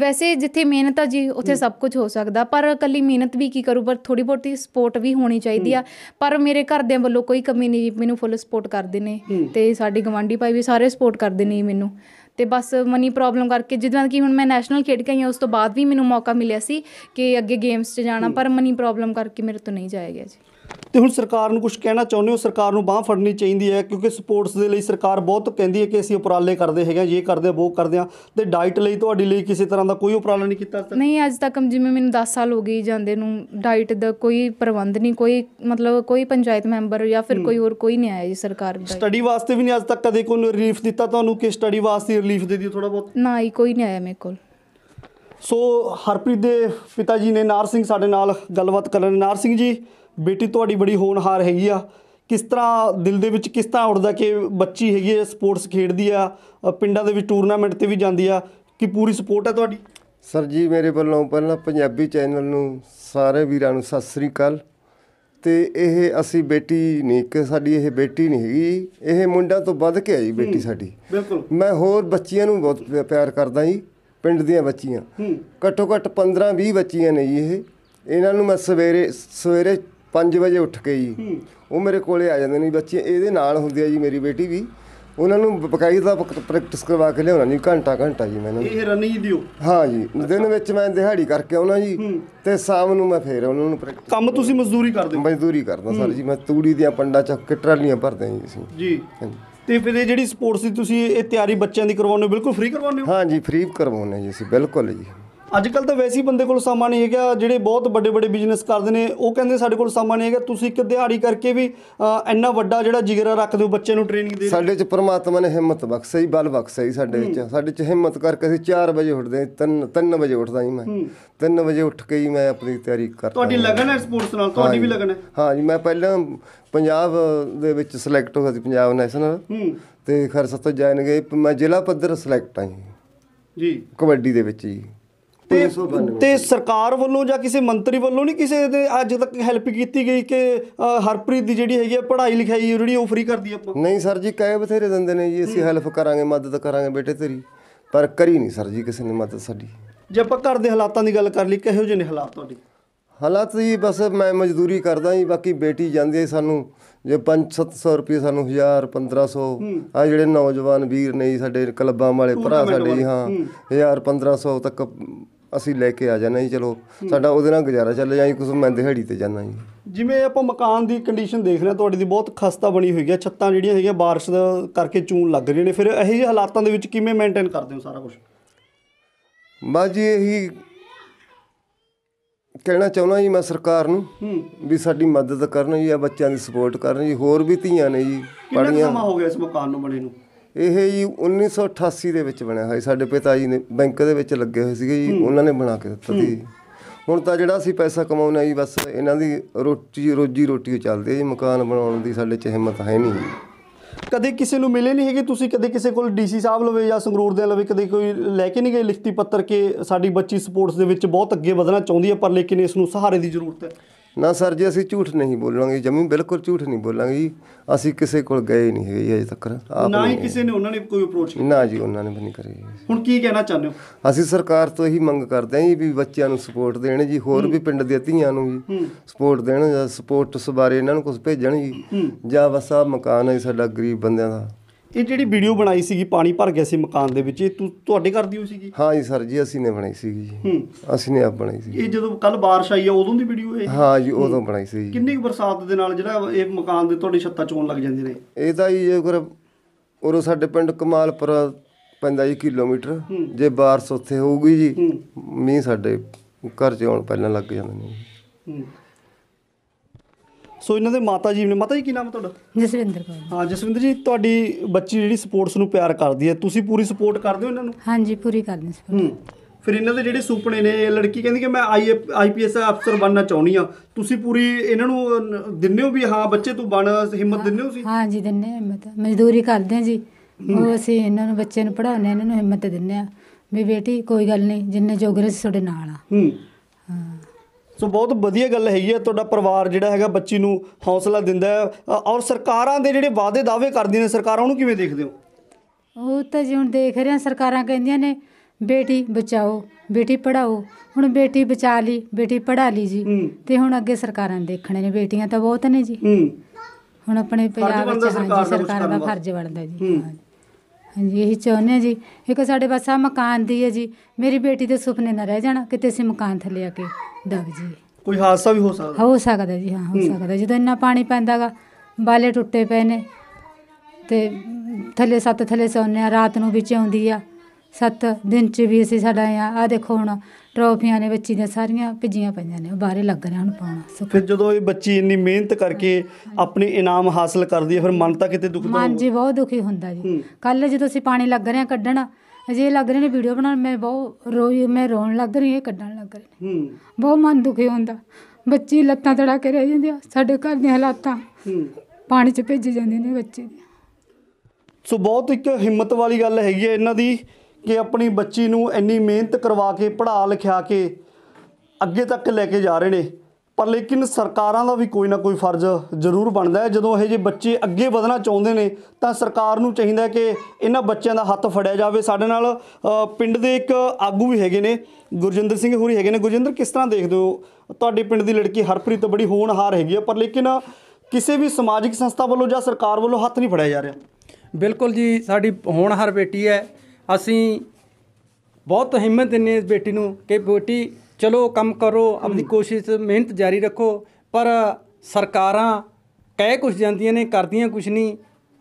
ਵੈਸੇ ਜਿੱਥੇ ਮਿਹਨਤ ਆ ਜੀ ਉੱਥੇ ਸਭ ਕੁਝ ਹੋ ਸਕਦਾ ਪਰ ਕੱਲੀ ਮਿਹਨਤ ਵੀ ਕੀ ਕਰੂ ਪਰ ਥੋੜੀ ਬਹੁਤੀ ਸਪੋਰਟ ਵੀ ਹੋਣੀ ਚਾਹੀਦੀ ਆ ਪਰ ਮੇਰੇ ਘਰਦਿਆਂ ਵੱਲੋਂ ਕੋਈ ਕਮੀ ਨਹੀਂ ਮੈਨੂੰ ਫੁੱਲ ਸਪੋਰਟ ਕਰਦੇ ਨੇ ਤੇ ਸਾਡੀ ਗਵਾਂਢੀ ਭਾਈ ਵੀ ਸਾਰੇ ਸਪੋਰਟ ਕਰਦੇ ਨੇ ਮੈਨੂੰ ਤੇ ਬਸ ਮਨੀ ਪ੍ਰੋਬਲਮ ਕਰਕੇ ਜਿੱਦਾਂ ਕਿ ਹੁਣ ਮੈਂ ਨੈਸ਼ਨਲ ਖੇਡ ਕੇ ਆਈ ਉਸ ਤੋਂ ਬਾਅਦ ਵੀ ਮੈਨੂੰ ਮੌਕਾ ਮਿਲਿਆ ਸੀ ਕਿ ਅੱਗੇ ਗੇਮਸ 'ਚ ਜਾਣਾ ਪਰ ਮਨੀ ਪ੍ਰੋਬਲਮ ਕਰਕੇ ਮੇਰੇ ਤੋਂ ਨਹੀਂ ਜਾਇਆ ਗਿਆ ਜੀ ਤੇ ਹੁਣ ਸਰਕਾਰ ਨੂੰ ਕੁਝ ਕਹਿਣਾ ਚਾਹੁੰਦੇ ਹੋ ਸਰਕਾਰ ਨੂੰ ਬਾਹ ਫੜਨੀ ਚਾਹੀਦੀ ਹੈ ਕਿਉਂਕਿ ਸਪੋਰਟਸ ਦੇ ਲਈ ਸਰਕਾਰ ਬਹੁਤ ਕਹਿੰਦੀ ਹੈ ਕਿ ਅਸੀਂ ਉਪਰਾਲੇ ਕਰਦੇ ਹੈਗੇ ਇਹ ਕਰਦੇ ਆ ਉਹ ਕਰਦੇ ਆ ਤੇ ਡਾਈਟ ਲਈ ਤੁਹਾਡੀ ਲਈ ਕਿਸੇ ਤਰ੍ਹਾਂ ਦਾ ਕੋਈ ਉਪਰਾਲਾ ਨਹੀਂ ਕੀਤਾ ਨਹੀਂ ਅੱਜ ਤੱਕ ਜਿਵੇਂ ਮੈਨੂੰ 10 ਸਾਲ ਹੋ ਗਏ ਜਾਂਦੇ ਨੂੰ ਡਾਈਟ ਦਾ ਕੋਈ ਪ੍ਰਬੰਧ ਨਹੀਂ ਕੋਈ ਮਤਲਬ ਕੋਈ ਪੰਚਾਇਤ ਮੈਂਬਰ ਜਾਂ ਫਿਰ ਕੋਈ ਹੋਰ ਕੋਈ ਨਹੀਂ ਆਇਆ ਜੀ ਸਰਕਾਰ ਦਾ ਸਟੱਡੀ ਵਾਸਤੇ ਵੀ ਨਹੀਂ ਅੱਜ ਤੱਕ ਕਦੇ ਕੋਈ ਰਿਲੀਫ ਦਿੱਤਾ ਤੁਹਾਨੂੰ ਕਿ ਸਟੱਡੀ ਵਾਸਤੇ ਰਿਲੀਫ ਦੇ ਦਿਓ ਥੋੜਾ ਬਹੁਤ ਨਾ ਹੀ ਕੋਈ ਨਹੀਂ ਆਇਆ ਮੇਰੇ ਕੋਲ ਸੋ ਹਰਪ੍ਰੀਤ ਦੇ ਪਿਤਾ ਜੀ ਨੇ ਨਾਰ ਸਿੰਘ ਸਾਡੇ ਨਾਲ ਗੱਲਬਾਤ ਕਰਨ ਨਾਰ ਸਿੰਘ ਜੀ ਬੇਟੀ ਤੁਹਾਡੀ ਬੜੀ ਹੋਣਹਾਰ ਹੈਗੀ ਆ ਕਿਸ ਤਰ੍ਹਾਂ ਦਿਲ ਦੇ ਵਿੱਚ ਕਿਸ ਤਰ੍ਹਾਂ ਉੜਦਾ ਕਿ ਬੱਚੀ ਹੈਗੀ ਹੈ ਸਪੋਰਟਸ ਖੇਡਦੀ ਆ ਪਿੰਡਾਂ ਦੇ ਵਿੱਚ ਟੂਰਨਾਮੈਂਟ ਤੇ ਵੀ ਜਾਂਦੀ ਆ ਕਿ ਪੂਰੀ ਸਪੋਰਟ ਹੈ ਤੁਹਾਡੀ ਸਰ ਜੀ ਮੇਰੇ ਵੱਲੋਂ ਪਹਿਲਾਂ ਪੰਜਾਬੀ ਚੈਨਲ ਨੂੰ ਸਾਰੇ ਵੀਰਾਂ ਨੂੰ ਸਤਿ ਸ੍ਰੀ ਅਕਾਲ ਤੇ ਇਹ ਅਸੀਂ ਬੇਟੀ ਨਹੀਂ ਕਿ ਸਾਡੀ ਇਹ ਬੇਟੀ ਨਹੀਂ ਹੈਗੀ ਇਹ ਮੁੰਡਾ ਤੋਂ ਵੱਧ ਕੇ ਆਈ ਬੇਟੀ ਸਾਡੀ ਬਿਲਕੁਲ ਮੈਂ ਹੋਰ ਬੱਚੀਆਂ ਨੂੰ ਬਹੁਤ ਪਿਆਰ ਕਰਦਾ ਜੀ ਪਿੰਡ ਦੀਆਂ ਬੱਚੀਆਂ ਘੱਟੋ ਘੱਟ 15 20 ਬੱਚੀਆਂ ਨੇ ਜੀ ਇਹ ਇਹਨਾਂ ਨੂੰ ਮੈਂ ਸਵੇਰੇ ਸਵੇਰੇ 5 ਵਜੇ ਉੱਠ ਕੇ ਜੀ ਉਹ ਮੇਰੇ ਕੋਲੇ ਆ ਜਾਂਦੇ ਨੇ ਬੱਚੇ ਇਹਦੇ ਨਾਲ ਹੁੰਦੀ ਆ ਜੀ ਮੇਰੀ ਬੇਟੀ ਵੀ ਉਹਨਾਂ ਨੂੰ ਬਕਾਇਦਾ ਪ੍ਰੈਕਟਿਸ ਕਰਵਾ ਕੇ ਲਿਆਉਣਾ ਨਹੀਂ ਘੰਟਾ ਘੰਟਾ ਜੀ ਮੈਨੂੰ ਇਹ ਰਨਿੰਗ ਦਿਓ ਹਾਂ ਜੀ ਦਿਨ ਵਿੱਚ ਮੈਂ ਦਿਹਾੜੀ ਕਰਕੇ ਆਉਣਾ ਜੀ ਤੇ ਸ਼ਾਮ ਨੂੰ ਮੈਂ ਫੇਰ ਉਹਨਾਂ ਨੂੰ ਪ੍ਰੈਕਟਿਸ ਕੰਮ ਤੁਸੀਂ ਮਜ਼ਦੂਰੀ ਕਰਦੇ ਹੋ ਮਜ਼ਦੂਰੀ ਕਰਦਾ ਸਰ ਜੀ ਮੈਂ ਤੂੜੀ ਦੀਆਂ ਪੰਡਾ ਚੱਕ ਕੇ ਟਰਾਲੀਆਂ ਭਰਦਾ ਜੀ ਅਸੀਂ ਜੀ ਤੇ ਫਿਰ ਇਹ ਜਿਹੜੀ ਸਪੋਰਟਸ ਦੀ ਤੁਸੀਂ ਇਹ ਤਿਆਰੀ ਬੱਚਿਆਂ ਦੀ ਕਰਵਾਉਂਦੇ ਹੋ ਬਿਲਕੁਲ ਫ੍ਰੀ ਕਰਵਾਉਂਦੇ ਹੋ ਹਾਂ ਜੀ ਫ੍ਰੀ ਕਰਵਾਉਂਦੇ ਜੀ ਅਸੀਂ ਬਿਲਕੁਲ ਜੀ ਅੱਜ ਕੱਲ ਤਾਂ ਵੈਸੇ ਹੀ ਬੰਦੇ ਕੋਲ ਸਮਾਂ ਨਹੀਂ ਹੈਗਾ ਜਿਹੜੇ ਬਹੁਤ ਵੱਡੇ ਵੱਡੇ ਬਿਜ਼ਨਸ ਕਰਦੇ ਨੇ ਉਹ ਕਹਿੰਦੇ ਸਾਡੇ ਕੋਲ ਸਮਾਂ ਨਹੀਂ ਹੈਗਾ ਤੁਸੀਂ ਇੱਕ ਦਿਹਾੜੀ ਕਰਕੇ ਵੀ ਇੰਨਾ ਵੱਡਾ ਜਿਹੜਾ ਜਿਗਰਾ ਰੱਖਦੇ ਹੋ ਬੱਚੇ ਨੂੰ ਟ੍ਰੇਨਿੰਗ ਦੇ ਸਾਡੇ 'ਚ ਪਰਮਾਤਮਾ ਨੇ ਹਿੰਮਤ ਬਖਸ਼ੀ ਬਲ ਬਖਸ਼ੀ ਸਾਡੇ ਵਿੱਚ ਸਾਡੇ 'ਚ ਹਿੰਮਤ ਕਰਕੇ ਅਸੀਂ 4 ਵਜੇ ਉੱਠਦੇ 3 3 ਵਜੇ ਉੱਠਦਾ ਹਾਂ ਮੈਂ 3 ਵਜੇ ਉੱਠ ਕੇ ਹੀ ਮੈਂ ਆਪਣੀ ਤਿਆਰੀ ਕਰਦਾ ਤੁਹਾਡੀ ਲਗਨ ਹੈ ਸਪੋਰਟਸ ਨਾਲ ਤੁਹਾਡੀ ਵੀ ਲਗਨ ਹੈ ਹਾਂ ਜੀ ਮੈਂ ਪਹਿਲਾਂ ਪੰਜਾਬ ਦੇ ਵਿੱਚ ਸਿਲੈਕਟ ਹੋਇਆ ਸੀ ਪੰਜਾਬ ਨੈਸ਼ਨਲ ਤੇ ਖਰ ਸਤੋਂ ਜਾਇਨ ਗਏ ਮੈਂ ਜ਼ਿਲ੍ਹਾ ਪੱਧਰ ਸਿਲੈਕਟ ਆ ਜੀ ਕਬੱਡੀ ਦੇ ਵਿੱਚ ਜੀ ਤੇ ਤੇ ਸਰਕਾਰ ਵੱਲੋਂ ਜਾਂ ਕਿਸੇ ਮੰਤਰੀ ਵੱਲੋਂ ਨਹੀਂ ਕਿਸੇ ਦੇ ਅੱਜ ਤੱਕ ਹੈਲਪ ਕੀਤੀ ਗਈ ਕਿ ਹਰਪ੍ਰੀਤ ਦੀ ਜਿਹੜੀ ਹੈਗੀ ਆ ਪੜ੍ਹਾਈ ਲਿਖਾਈ ਜਿਹੜੀ ਉਹ ਫ੍ਰੀ ਕਰਦੀ ਆਪਾਂ ਨਹੀਂ ਸਰ ਜੀ ਕਹੇ ਬਥੇਰੇ ਦਿੰਦੇ ਨੇ ਜੀ ਅਸੀਂ ਹੈਲਪ ਕਰਾਂਗੇ ਮਦਦ ਕਰਾਂਗੇ ਬੇਟੇ ਤੇਰੀ ਪਰ ਕਰੀ ਨਹੀਂ ਸਰ ਜੀ ਕਿਸੇ ਨੇ ਮਦਦ ਸਾਡੀ ਜੇ ਆਪਾਂ ਘਰ ਦੇ ਹਾਲਾਤਾਂ ਦੀ ਗੱਲ ਕਰ ਲਈ ਕਿਹੋ ਜਿਹੇ ਨੇ ਹਾਲਾਤ ਤੁਹਾਡੇ ਹਾਲਾਤ ਜੀ ਬਸ ਮੈਂ ਮਜ਼ਦੂਰੀ ਕਰਦਾ ਜੀ ਬਾਕੀ ਬੇਟੀ ਜਾਂਦੀ ਹੈ ਸਾਨੂੰ ਜੇ 5-700 ਰੁਪਏ ਸਾਨੂੰ 1000 1500 ਆ ਜਿਹੜੇ ਨੌਜਵਾਨ ਵੀਰ ਨੇ ਸਾਡੇ ਕਲੱਬਾਂ ਵਾਲੇ ਭਰਾ ਸਾਡੇ ਜੀ ਹਾਂ 1000 1500 ਤੱਕ ਅਸੀਂ ਲੈ ਕੇ ਆ ਜਾਣਾ ਜੀ ਚਲੋ ਸਾਡਾ ਉਹਦੇ ਨਾਲ ਗੁਜ਼ਾਰਾ ਚੱਲ ਜਾਈ ਕੁਝ ਮੈਂ ਦਿਹਾੜੀ ਤੇ ਜਾਣਾ ਜੀ ਜਿਵੇਂ ਆਪਾਂ ਮਕਾਨ ਦੀ ਕੰਡੀਸ਼ਨ ਦੇਖ ਰਹੇ ਹਾਂ ਤੁਹਾਡੀ ਦੀ ਬਹੁਤ ਖਸਤਾ ਬਣੀ ਹੋਈ ਹੈ ਛੱਤਾਂ ਜਿਹੜੀਆਂ ਹੈਗੀਆਂ ਬਾਰਿਸ਼ ਦਾ ਕਰਕੇ ਚੂਨ ਲੱਗ ਰਹੇ ਨੇ ਫਿਰ ਇਹੋ ਜਿਹੇ ਹਾਲਾਤਾਂ ਦੇ ਵਿੱਚ ਕਿਵੇਂ ਮੇਨਟੇਨ ਕਰਦੇ ਹੋ ਸਾਰਾ ਕੁਝ ਬਸ ਜੀ ਇਹੀ ਕਹਿਣਾ ਚਾਹੁੰਦਾ ਜੀ ਮੈਂ ਸਰਕਾਰ ਨੂੰ ਵੀ ਸਾਡੀ ਮਦਦ ਕਰਨ ਜੀ ਆ ਬੱਚਿਆਂ ਦੀ ਸਪੋਰਟ ਕਰਨ ਜੀ ਹੋਰ ਵੀ ਧੀਆਂ ਨੇ ਜੀ ਪੜੀਆਂ ਕਿੰਨਾ ਸਮਾਂ ਹੋ ਗਿਆ ਇਸ ਮਕਾਨ ਨੂੰ ਬਣੇ ਨੂੰ ਇਹ ਜੀ 1988 ਦੇ ਵਿੱਚ ਬਣਿਆ ਹੋਇਆ ਸਾਡੇ ਪਿਤਾ ਜੀ ਨੇ ਬੈਂਕ ਦੇ ਵਿੱਚ ਲੱਗੇ ਹੋਏ ਸੀਗੇ ਜੀ ਉਹਨਾਂ ਨੇ ਬਣਾ ਕੇ ਦਿੱਤਾ ਸੀ ਹੁਣ ਤਾਂ ਜਿਹੜਾ ਅਸੀਂ ਪੈਸਾ ਕਮਾਉਣਾ ਜੀ ਬਸ ਇਹਨਾਂ ਦੀ ਰੋਟੀ ਰੋਜੀ ਰੋਟੀ ਚੱਲਦੀ ਹੈ ਜੀ ਮਕਾਨ ਬਣਾਉਣ ਦੀ ਸਾਡੇ 'ਚ ਹਿੰਮਤ ਹੈ ਨਹੀਂ ਕਦੇ ਕਿਸੇ ਨੂੰ ਮਿਲੇ ਨਹੀਂ ਹੈਗੇ ਤੁਸੀਂ ਕਦੇ ਕਿਸੇ ਕੋਲ ਡੀਸੀ ਸਾਹਿਬ ਲਵੇ ਜਾਂ ਸੰਗਰੂਰ ਦੇ ਲਵੇ ਕਦੇ ਕੋਈ ਲੈ ਕੇ ਨਹੀਂ ਗਏ ਲਿਖਤੀ ਪੱਤਰ ਕਿ ਸਾਡੀ ਬੱਚੀ ਸਪੋਰਟਸ ਦੇ ਵਿੱਚ ਬਹੁਤ ਅੱਗੇ ਵਧਣਾ ਚਾਹੁੰਦੀ ਹੈ ਪਰ ਲੇਕਿਨ ਇਸ ਨੂੰ ਸਹਾਰੇ ਦੀ ਜ਼ਰੂਰਤ ਹੈ ਨਾ ਸਰ ਜੀ ਅਸੀਂ ਝੂਠ ਨਹੀਂ ਬੋਲਾਂਗੇ ਜਮੀ ਬਿਲਕੁਲ ਝੂਠ ਨਹੀਂ ਬੋਲਾਂਗੇ ਜੀ ਅਸੀਂ ਕਿਸੇ ਕੋਲ ਗਏ ਨਹੀਂ ਹੈਗੇ ਜੀ ਅਜੇ ਤੱਕ ਨਾ ਹੀ ਕਿਸੇ ਨੇ ਉਹਨਾਂ ਨੇ ਕੋਈ ਅਪਰੋਚ ਕੀਤਾ ਨਾ ਜੀ ਉਹਨਾਂ ਨੇ ਵੀ ਨਹੀਂ ਕਰੀ ਹੁਣ ਕੀ ਕਹਿਣਾ ਚਾਹੁੰਦੇ ਹੋ ਅਸੀਂ ਸਰਕਾਰ ਤੋਂ ਇਹੀ ਮੰਗ ਕਰਦੇ ਹਾਂ ਜੀ ਵੀ ਬੱਚਿਆਂ ਨੂੰ ਸਪੋਰਟ ਦੇਣ ਜੀ ਹੋਰ ਵੀ ਪਿੰਡ ਦੇ ਧੀਆਂ ਨੂੰ ਵੀ ਸਪੋਰਟ ਦੇਣ ਜਾਂ ਸਪੋਰਟਸ ਬਾਰੇ ਇਹਨਾਂ ਨੂੰ ਕੁਝ ਭੇਜਣ ਜੀ ਜਾਂ ਵਸਾ ਮਕਾਨ ਹੈ ਸਾਡਾ ਗਰੀਬ ਬੰਦਿਆਂ ਦਾ ਇਹ ਜਿਹੜੀ ਵੀਡੀਓ ਬਣਾਈ ਸੀਗੀ ਪਾਣੀ ਭਰ ਗਿਆ ਸੀ ਮਕਾਨ ਦੇ ਵਿੱਚ ਇਹ ਤੁ- ਤੁਹਾਡੇ ਘਰ ਦੀ ਹੋਈ ਸੀਗੀ ਹਾਂ ਜੀ ਸਰ ਜੀ ਅਸੀਂ ਨੇ ਬਣਾਈ ਸੀਗੀ ਜੀ ਹੂੰ। ਅਸੀਂ ਨੇ ਆਪ ਬਣਾਈ ਸੀ ਇਹ ਜਦੋਂ ਕੱਲ ਬਾਰਿਸ਼ ਆਈ ਆ ਉਦੋਂ ਦੀ ਵੀਡੀਓ ਇਹ ਹਾਂ ਜੀ ਉਦੋਂ ਬਣਾਈ ਸੀ ਜੀ ਕਿੰਨੀ ਕੁ ਬਰਸਾਤ ਦੇ ਨਾਲ ਜਿਹੜਾ ਇਹ ਮਕਾਨ ਦੇ ਤੁਹਾਡੇ ਛੱਤਾਂ ਚੋਣ ਲੱਗ ਜਾਂਦੇ ਨੇ ਇਹ ਤਾਂ ਜੀ ਜੇਕਰ ਉਰੋਂ ਸਾਡੇ ਪਿੰਡ ਕਮਾਲਪੁਰ ਪੈਂਦਾ ਜੀ ਕਿਲੋਮੀਟਰ ਜੇ ਬਾਰਿਸ਼ ਉੱਥੇ ਹੋਊਗੀ ਜੀ ਮੀਂਹ ਸਾਡੇ ਘਰ 'ਚ ਆਉਣ ਪਹਿਲਾਂ ਲੱਗ ਜਾਂਦੇ ਨੇ ਹੂੰ। ਸੋ ਇਹਨਾਂ ਦੇ ਮਾਤਾ ਜੀ ਨੇ ਮਾਤਾ ਜੀ ਕੀ ਨਾਮ ਹੈ ਤੁਹਾਡਾ ਜਸਵਿੰਦਰ ਕੌਰ ਹਾਂ ਜਸਵਿੰਦਰ ਜੀ ਤੁਹਾਡੀ ਬੱਚੀ ਜਿਹੜੀ ਸਪੋਰਟਸ ਨੂੰ ਪਿਆਰ ਕਰਦੀ ਹੈ ਤੁਸੀਂ ਪੂਰੀ ਸਪੋਰਟ ਕਰਦੇ ਹੋ ਇਹਨਾਂ ਨੂੰ ਹਾਂਜੀ ਪੂਰੀ ਕਰਦੇ ਹਾਂ ਸਪੋਰਟ ਹੂੰ ਫਿਰ ਇਹਨਾਂ ਦੇ ਜਿਹੜੇ ਸੁਪਨੇ ਨੇ ਇਹ ਲੜਕੀ ਕਹਿੰਦੀ ਕਿ ਮੈਂ ਆਈ ਆਈਪੀਐਸ ਅਫਸਰ ਬਣਨਾ ਚਾਹੁੰਦੀ ਆ ਤੁਸੀਂ ਪੂਰੀ ਇਹਨਾਂ ਨੂੰ ਦਿੰਦੇ ਹੋ ਵੀ ਹਾਂ ਬੱਚੇ ਤੂੰ ਬਣ ਹਿੰਮਤ ਦਿੰਦੇ ਹੋ ਸੀ ਹਾਂਜੀ ਦਿੰਨੇ ਹਾਂ ਹਿੰਮਤ ਮਜ਼ਦੂਰੀ ਕਰਦੇ ਹਾਂ ਜੀ ਉਹ ਅਸੀਂ ਇਹਨਾਂ ਨੂੰ ਬੱਚੇ ਨੂੰ ਪੜਾਉਂਦੇ ਹਾਂ ਇਹਨਾਂ ਨੂੰ ਹਿੰਮਤ ਦਿੰਨੇ ਆ ਵੀ ਬੇਟੀ ਕੋਈ ਗੱਲ ਨਹੀਂ ਜਿੰਨੇ ਜੋਗਰੇ ਅਸੀਂ ਤੁਹਾਡੇ ਨਾਲ ਆ ਹੂੰ ਹਾਂ ਸੋ ਬਹੁਤ ਵਧੀਆ ਗੱਲ ਹੈਗੀ ਹੈ ਤੁਹਾਡਾ ਪਰਿਵਾਰ ਜਿਹੜਾ ਹੈਗਾ ਬੱਚੀ ਨੂੰ ਹੌਸਲਾ ਦਿੰਦਾ ਹੈ ਔਰ ਸਰਕਾਰਾਂ ਦੇ ਜਿਹੜੇ ਵਾਅਦੇ ਦਾਅਵੇ ਕਰਦੀਆਂ ਨੇ ਸਰਕਾਰਾਂ ਉਹਨੂੰ ਕਿਵੇਂ ਦੇਖਦੇ ਹੋ ਉਹ ਤਾਂ ਜਿਉਂ ਦੇਖ ਰਹੇ ਆ ਸਰਕਾਰਾਂ ਕਹਿੰਦੀਆਂ ਨੇ ਬੇਟੀ ਬਚਾਓ ਬੇਟੀ ਪੜਾਓ ਹੁਣ ਬੇਟੀ ਬਚਾ ਲਈ ਬੇਟੀ ਪੜਾ ਲਈ ਜੀ ਤੇ ਹੁਣ ਅੱਗੇ ਸਰਕਾਰਾਂ ਦੇਖਣੇ ਨੇ ਬੇਟੀਆਂ ਤਾਂ ਬਹੁਤ ਨੇ ਜੀ ਹੁਣ ਆਪਣੇ ਪੰਜਾਬ ਵਿੱਚ ਹਾਂਜੀ ਸਰਕਾਰ ਦਾ ਫਰਜ਼ ਬਣਦਾ ਜੀ ਹਾਂਜੀ ਇਹੀ ਚਾਹੁੰਦੇ ਹਾਂ ਜੀ ਇੱਕ ਸਾਡੇ ਬਸਾ ਮਕਾਨ ਦੀ ਹੈ ਜੀ ਮੇਰੀ ਬੇਟੀ ਦੇ ਸੁਪਨੇ ਨਾ ਰਹਿ ਜਾਣਾ ਕਿਤੇ ਅਸੀਂ ਮਕਾਨ ਥੱਲੇ ਆ ਕੇ ਦਬ ਜੀ ਕੋਈ ਹਾਦਸਾ ਵੀ ਹੋ ਸਕਦਾ ਹੋ ਸਕਦਾ ਜੀ ਹਾਂ ਹੋ ਸਕਦਾ ਜਦੋਂ ਇੰਨਾ ਪਾਣੀ ਪੈਂਦਾਗਾ ਬਾਲੇ ਟੁੱਟੇ ਪਏ ਨੇ ਤੇ ਥੱਲੇ ਸੱਤ ਥੱਲੇ ਸੌਣਿਆ ਆ ਰਾਤ ਨੂੰ ਵਿੱਚ ਆਉਂਦੀ ਆ ਸੱਤ ਦਿਨ 'ਚ ਵੀ ਅਸੀਂ ਸਾਡਾ ਆ ਦੇਖੋ ਹੁਣ ਟਰੋਫੀਆਂ ਨੇ ਬੱਚੀ ਦੀਆਂ ਸਾਰੀਆਂ ਭਿੱਜੀਆਂ ਪਈਆਂ ਨੇ ਬਾਹਰੇ ਲੱਗ ਰਿਹਾ ਹੁਣ ਪਾਉਣਾ ਫਿਰ ਜਦੋਂ ਇਹ ਬੱਚੀ ਇੰਨੀ ਮਿਹਨਤ ਕਰਕੇ ਆਪਣੇ ਇਨਾਮ ਹਾਸਲ ਕਰਦੀ ਹੈ ਫਿਰ ਮਨ ਤਾਂ ਕਿਤੇ ਦੁਖਦਾ ਹੋਊਗਾ ਮਨ ਜੀ ਬਹੁਤ ਦੁਖੀ ਹੁੰਦਾ ਜੀ ਕੱਲ ਜਦੋਂ ਅਸੀਂ ਪਾਣੀ ਲੱਗ ਆ ਕੱਢਣ ਅਜੇ ਲੱਗ ਰਹੇ ਨੇ ਵੀਡੀਓ ਬਣਾਉਣ ਮੈਂ ਬਹੁਤ ਰੋਈ ਮੈਂ ਰੋਣ ਲੱਗ ਰਹੀ ਹਾਂ ਕੱਢਣ ਲੱਗ ਰਹੇ ਨੇ ਬਹੁਤ ਮਨ ਦੁਖੀ ਹੁੰਦਾ ਬੱਚੀ ਲੱਤਾਂ ਤੜਾ ਕੇ ਰਹਿ ਜਾਂਦੀ ਆ ਸਾਡੇ ਘਰ ਦੀਆਂ ਹਾਲਾਤਾਂ ਪਾਣੀ 'ਚ ਭਿੱਜ ਜਾਂਦੇ ਨੇ ਬੱਚੇ ਸੋ ਬਹੁਤ ਇੱਕ ਹਿੰਮਤ ਵਾਲੀ ਗੱਲ ਹੈਗੀ ਹੈ ਇਹਨਾਂ ਦੀ ਕਿ ਆਪਣੀ ਬੱਚੀ ਨੂੰ ਇੰਨੀ ਮਿਹਨਤ ਕਰਵਾ ਕੇ ਪੜ੍ਹਾ ਲਿਖਿਆ ਕੇ ਅੱਗੇ ਤੱਕ ਲੈ ਕੇ ਜਾ ਰਹੇ ਨੇ ਪਰ ਲੇਕਿਨ ਸਰਕਾਰਾਂ ਦਾ ਵੀ ਕੋਈ ਨਾ ਕੋਈ ਫਰਜ਼ ਜ਼ਰੂਰ ਬਣਦਾ ਹੈ ਜਦੋਂ ਇਹ ਜੇ ਬੱਚੇ ਅੱਗੇ ਵਧਣਾ ਚਾਹੁੰਦੇ ਨੇ ਤਾਂ ਸਰਕਾਰ ਨੂੰ ਚਾਹੀਦਾ ਕਿ ਇਹਨਾਂ ਬੱਚਿਆਂ ਦਾ ਹੱਥ ਫੜਿਆ ਜਾਵੇ ਸਾਡੇ ਨਾਲ ਪਿੰਡ ਦੇ ਇੱਕ ਆਗੂ ਵੀ ਹੈਗੇ ਨੇ ਗੁਰਜਿੰਦਰ ਸਿੰਘ ਹੋਰੀ ਹੈਗੇ ਨੇ ਗੁਰਜਿੰਦਰ ਕਿਸ ਤਰ੍ਹਾਂ ਦੇਖਦੇ ਹੋ ਤੁਹਾਡੇ ਪਿੰਡ ਦੀ ਲੜਕੀ ਹਰਪ੍ਰੀਤ ਬੜੀ ਹੋਣਹਾਰ ਹੈਗੀ ਆ ਪਰ ਲੇਕਿਨ ਕਿਸੇ ਵੀ ਸਮਾਜਿਕ ਸੰਸਥਾ ਵੱਲੋਂ ਜਾਂ ਸਰਕਾਰ ਵੱਲੋਂ ਹੱਥ ਨਹੀਂ ਫੜਿਆ ਜਾ ਰਿਹਾ ਬਿਲਕੁਲ ਜੀ ਸਾਡੀ ਹੋਣਹਾਰ ਬੇਟੀ ਹੈ ਅਸੀਂ ਬਹੁਤ ਹਿੰਮਤ ਦਿੰਨੇ ਇਸ ਬੇਟੀ ਨੂੰ ਕਿ ਬੇਟੀ ਚਲੋ ਕੰਮ ਕਰੋ ਆਪਣੀ ਕੋਸ਼ਿਸ਼ ਮਿਹਨਤ ਜਾਰੀ ਰੱਖੋ ਪਰ ਸਰਕਾਰਾਂ ਕਹਿ ਕੁਝ ਜਾਂਦੀਆਂ ਨੇ ਕਰਦੀਆਂ ਕੁਝ ਨਹੀਂ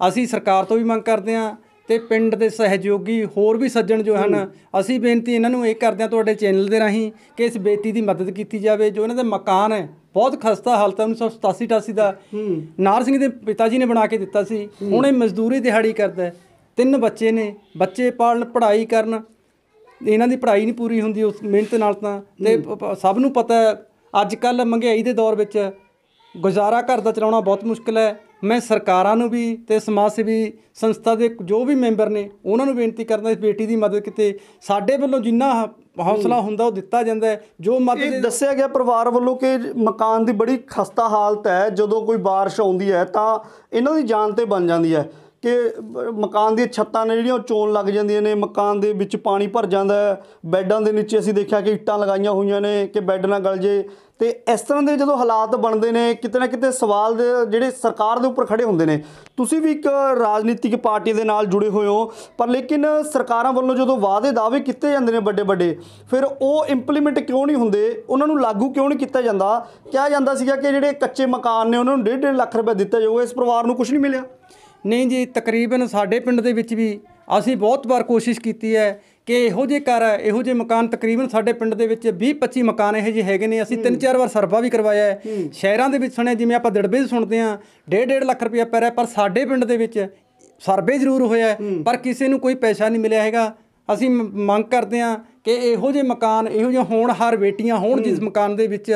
ਅਸੀਂ ਸਰਕਾਰ ਤੋਂ ਵੀ ਮੰਗ ਕਰਦੇ ਆਂ ਤੇ ਪਿੰਡ ਦੇ ਸਹਿਯੋਗੀ ਹੋਰ ਵੀ ਸੱਜਣ ਜੋ ਹਨ ਅਸੀਂ ਬੇਨਤੀ ਇਹਨਾਂ ਨੂੰ ਇਹ ਕਰਦੇ ਆਂ ਤੁਹਾਡੇ ਚੈਨਲ ਦੇ ਰਾਹੀਂ ਕਿ ਇਸ ਬੇਟੀ ਦੀ ਮਦਦ ਕੀਤੀ ਜਾਵੇ ਜੋ ਇਹਨਾਂ ਦਾ ਮਕਾਨ ਹੈ ਬਹੁਤ ਖਸਤਾ ਹਾਲਤ ਹੈ 1987 88 ਦਾ ਨਾਰ ਸਿੰਘ ਦੇ ਪਿਤਾ ਜੀ ਨੇ ਬਣਾ ਕੇ ਦਿੱਤਾ ਸੀ ਹੁਣ ਇਹ ਮਜ਼ਦੂਰੀ ਦਿਹਾੜੀ ਕਰਦਾ ਹੈ ਤਿੰਨ ਬੱਚੇ ਨੇ ਬੱਚੇ ਪਾਲਣ ਪੜ੍ਹਾਈ ਕਰਨ ਇਹਨਾਂ ਦੀ ਪੜ੍ਹਾਈ ਨਹੀਂ ਪੂਰੀ ਹੁੰਦੀ ਉਸ ਮਿਹਨਤ ਨਾਲ ਤਾਂ ਤੇ ਸਭ ਨੂੰ ਪਤਾ ਅੱਜ ਕੱਲ ਮਹਿੰਗਾਈ ਦੇ ਦੌਰ ਵਿੱਚ ਗੁਜ਼ਾਰਾ ਘਰ ਦਾ ਚਲਾਉਣਾ ਬਹੁਤ ਮੁਸ਼ਕਲ ਹੈ ਮੈਂ ਸਰਕਾਰਾਂ ਨੂੰ ਵੀ ਤੇ ਸਮਾਜ ਸੇਵੀ ਸੰਸਥਾ ਦੇ ਜੋ ਵੀ ਮੈਂਬਰ ਨੇ ਉਹਨਾਂ ਨੂੰ ਬੇਨਤੀ ਕਰਦਾ ਇਸ ਬੇਟੀ ਦੀ ਮਦਦ ਕਿਤੇ ਸਾਡੇ ਵੱਲੋਂ ਜਿੰਨਾ ਹੌਸਲਾ ਹੁੰਦਾ ਉਹ ਦਿੱਤਾ ਜਾਂਦਾ ਜੋ ਮਦਦ ਦੱਸਿਆ ਗਿਆ ਪਰਿਵਾਰ ਵੱਲੋਂ ਕਿ ਮਕਾਨ ਦੀ ਬੜੀ ਖਸਤਾ ਹਾਲਤ ਹੈ ਜਦੋਂ ਕੋਈ بارش ਆਉਂਦੀ ਹੈ ਤਾਂ ਇਹਨਾਂ ਦੀ ਜਾਨ ਤੇ ਬਣ ਜਾਂਦੀ ਹੈ ਕਿ ਮਕਾਨ ਦੀਆਂ ਛੱਤਾਂ ਨੇ ਜਿਹੜੀਆਂ ਉਹ ਚੋਣ ਲੱਗ ਜਾਂਦੀਆਂ ਨੇ ਮਕਾਨ ਦੇ ਵਿੱਚ ਪਾਣੀ ਭਰ ਜਾਂਦਾ ਬੈੱਡਾਂ ਦੇ ਨੀਚੇ ਅਸੀਂ ਦੇਖਿਆ ਕਿ ਇੱਟਾਂ ਲਗਾਈਆਂ ਹੋਈਆਂ ਨੇ ਕਿ ਬੈੱਡ ਨਾ ਗਲ ਜੇ ਤੇ ਇਸ ਤਰ੍ਹਾਂ ਦੇ ਜਦੋਂ ਹਾਲਾਤ ਬਣਦੇ ਨੇ ਕਿਤੇ ਨਾ ਕਿਤੇ ਸਵਾਲ ਜਿਹੜੇ ਸਰਕਾਰ ਦੇ ਉੱਪਰ ਖੜੇ ਹੁੰਦੇ ਨੇ ਤੁਸੀਂ ਵੀ ਇੱਕ ਰਾਜਨੀਤਿਕ ਪਾਰਟੀ ਦੇ ਨਾਲ ਜੁੜੇ ਹੋਏ ਹੋ ਪਰ ਲੇਕਿਨ ਸਰਕਾਰਾਂ ਵੱਲੋਂ ਜਦੋਂ ਵਾਅਦੇ ਦਾਅਵੇ ਕੀਤੇ ਜਾਂਦੇ ਨੇ ਵੱਡੇ ਵੱਡੇ ਫਿਰ ਉਹ ਇੰਪਲੀਮੈਂਟ ਕਿਉਂ ਨਹੀਂ ਹੁੰਦੇ ਉਹਨਾਂ ਨੂੰ ਲਾਗੂ ਕਿਉਂ ਨਹੀਂ ਕੀਤਾ ਜਾਂਦਾ ਕਿਹਾ ਜਾਂਦਾ ਸੀਗਾ ਕਿ ਜਿਹੜੇ ਕੱਚੇ ਮਕਾਨ ਨੇ ਉਹਨਾਂ ਨੂੰ 1.5 ਲੱਖ ਰੁਪਏ ਦਿੱਤੇ ਜਾਊਗਾ ਇਸ ਪਰਿਵਾਰ ਨੂੰ ਕੁਝ ਨਹੀਂ ਮਿਲਿਆ ਨਹੀਂ ਜੀ ਤਕਰੀਬਨ ਸਾਡੇ ਪਿੰਡ ਦੇ ਵਿੱਚ ਵੀ ਅਸੀਂ ਬਹੁਤ ਵਾਰ ਕੋਸ਼ਿਸ਼ ਕੀਤੀ ਹੈ ਕਿ ਇਹੋ ਜਿਹੇ ਘਰ ਹੈ ਇਹੋ ਜਿਹੇ ਮਕਾਨ ਤਕਰੀਬਨ ਸਾਡੇ ਪਿੰਡ ਦੇ ਵਿੱਚ 20 25 ਮਕਾਨ ਇਹੋ ਜਿਹੇ ਹੈਗੇ ਨੇ ਅਸੀਂ 3-4 ਵਾਰ ਸਰਵਾ ਵੀ ਕਰਵਾਇਆ ਹੈ ਸ਼ਹਿਰਾਂ ਦੇ ਵਿੱਚ ਸੁਣਿਆ ਜਿਵੇਂ ਆਪਾਂ ਦੜਬੇ ਸੁਣਦੇ ਆ 1.5 1.5 ਲੱਖ ਰੁਪਇਆ ਪੈ ਰਿਹਾ ਪਰ ਸਾਡੇ ਪਿੰਡ ਦੇ ਵਿੱਚ ਸਰਵੇ ਜ਼ਰੂਰ ਹੋਇਆ ਪਰ ਕਿਸੇ ਨੂੰ ਕੋਈ ਪੈਸਾ ਨਹੀਂ ਮਿਲਿਆ ਹੈਗਾ ਅਸੀਂ ਮੰਗ ਕਰਦੇ ਆ ਕਿ ਇਹੋ ਜਿਹੇ ਮਕਾਨ ਇਹੋ ਜਿਹੇ ਹੋਣ ਹਰ ਬੇਟੀਆਂ ਹੋਣ ਜਿਸ ਮਕਾਨ ਦੇ ਵਿੱਚ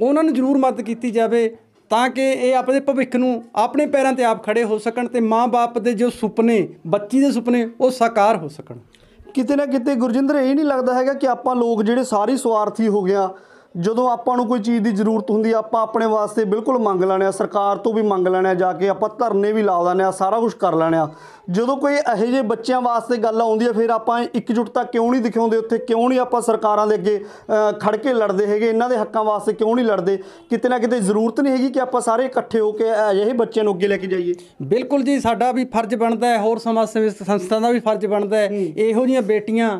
ਉਹਨਾਂ ਨੂੰ ਜ਼ਰੂਰ ਮਦਦ ਕੀਤੀ ਜਾਵੇ ਤਾਂ ਕਿ ਇਹ ਆਪਣੇ ਭਵਿੱਖ ਨੂੰ ਆਪਣੇ ਪੈਰਾਂ ਤੇ ਆਪ ਖੜੇ ਹੋ ਸਕਣ ਤੇ ਮਾਪੇ ਦੇ ਜੋ ਸੁਪਨੇ ਬੱਚੀ ਦੇ ਸੁਪਨੇ ਉਹ ਸਾਕਾਰ ਹੋ ਸਕਣ ਕਿਤੇ ਨਾ ਕਿਤੇ ਗੁਰਜਿੰਦਰ ਇਹ ਨਹੀਂ ਲੱਗਦਾ ਹੈਗਾ ਕਿ ਆਪਾਂ ਲੋਕ ਜਿਹੜੇ ਸਾਰੇ ਸਵਾਰਥੀ ਹੋ ਗਿਆ ਜਦੋਂ ਆਪਾਂ ਨੂੰ ਕੋਈ ਚੀਜ਼ ਦੀ ਜ਼ਰੂਰਤ ਹੁੰਦੀ ਆ ਆਪਾਂ ਆਪਣੇ ਵਾਸਤੇ ਬਿਲਕੁਲ ਮੰਗ ਲੈਣੇ ਆ ਸਰਕਾਰ ਤੋਂ ਵੀ ਮੰਗ ਲੈਣੇ ਆ ਜਾ ਕੇ ਆਪਾਂ ਧਰਨੇ ਵੀ ਲਾ ਲੈਣੇ ਆ ਸਾਰਾ ਕੁਝ ਕਰ ਲੈਣੇ ਆ ਜਦੋਂ ਕੋਈ ਇਹੋ ਜਿਹੇ ਬੱਚਿਆਂ ਵਾਸਤੇ ਗੱਲ ਆਉਂਦੀ ਆ ਫਿਰ ਆਪਾਂ ਇਕਜੁੱਟਤਾ ਕਿਉਂ ਨਹੀਂ ਦਿਖਾਉਂਦੇ ਉੱਥੇ ਕਿਉਂ ਨਹੀਂ ਆਪਾਂ ਸਰਕਾਰਾਂ ਦੇ ਅੱਗੇ ਖੜ ਕੇ ਲੜਦੇ ਹੈਗੇ ਇਹਨਾਂ ਦੇ ਹੱਕਾਂ ਵਾਸਤੇ ਕਿਉਂ ਨਹੀਂ ਲੜਦੇ ਕਿਤੇ ਨਾ ਕਿਤੇ ਜ਼ਰੂਰਤ ਨਹੀਂ ਹੈਗੀ ਕਿ ਆਪਾਂ ਸਾਰੇ ਇਕੱਠੇ ਹੋ ਕੇ ਅਜਿਹੇ ਬੱਚਿਆਂ ਨੂੰ ਅੱਗੇ ਲੈ ਕੇ ਜਾਈਏ ਬਿਲਕੁਲ ਜੀ ਸਾਡਾ ਵੀ ਫਰਜ਼ ਬਣਦਾ ਹੈ ਹੋਰ ਸਮਾਜ ਸੇਵੀ ਸੰਸਥਾ ਦਾ ਵੀ ਫਰਜ਼ ਬਣਦਾ ਹੈ ਇਹੋ ਜੀਆਂ ਬੇਟੀਆਂ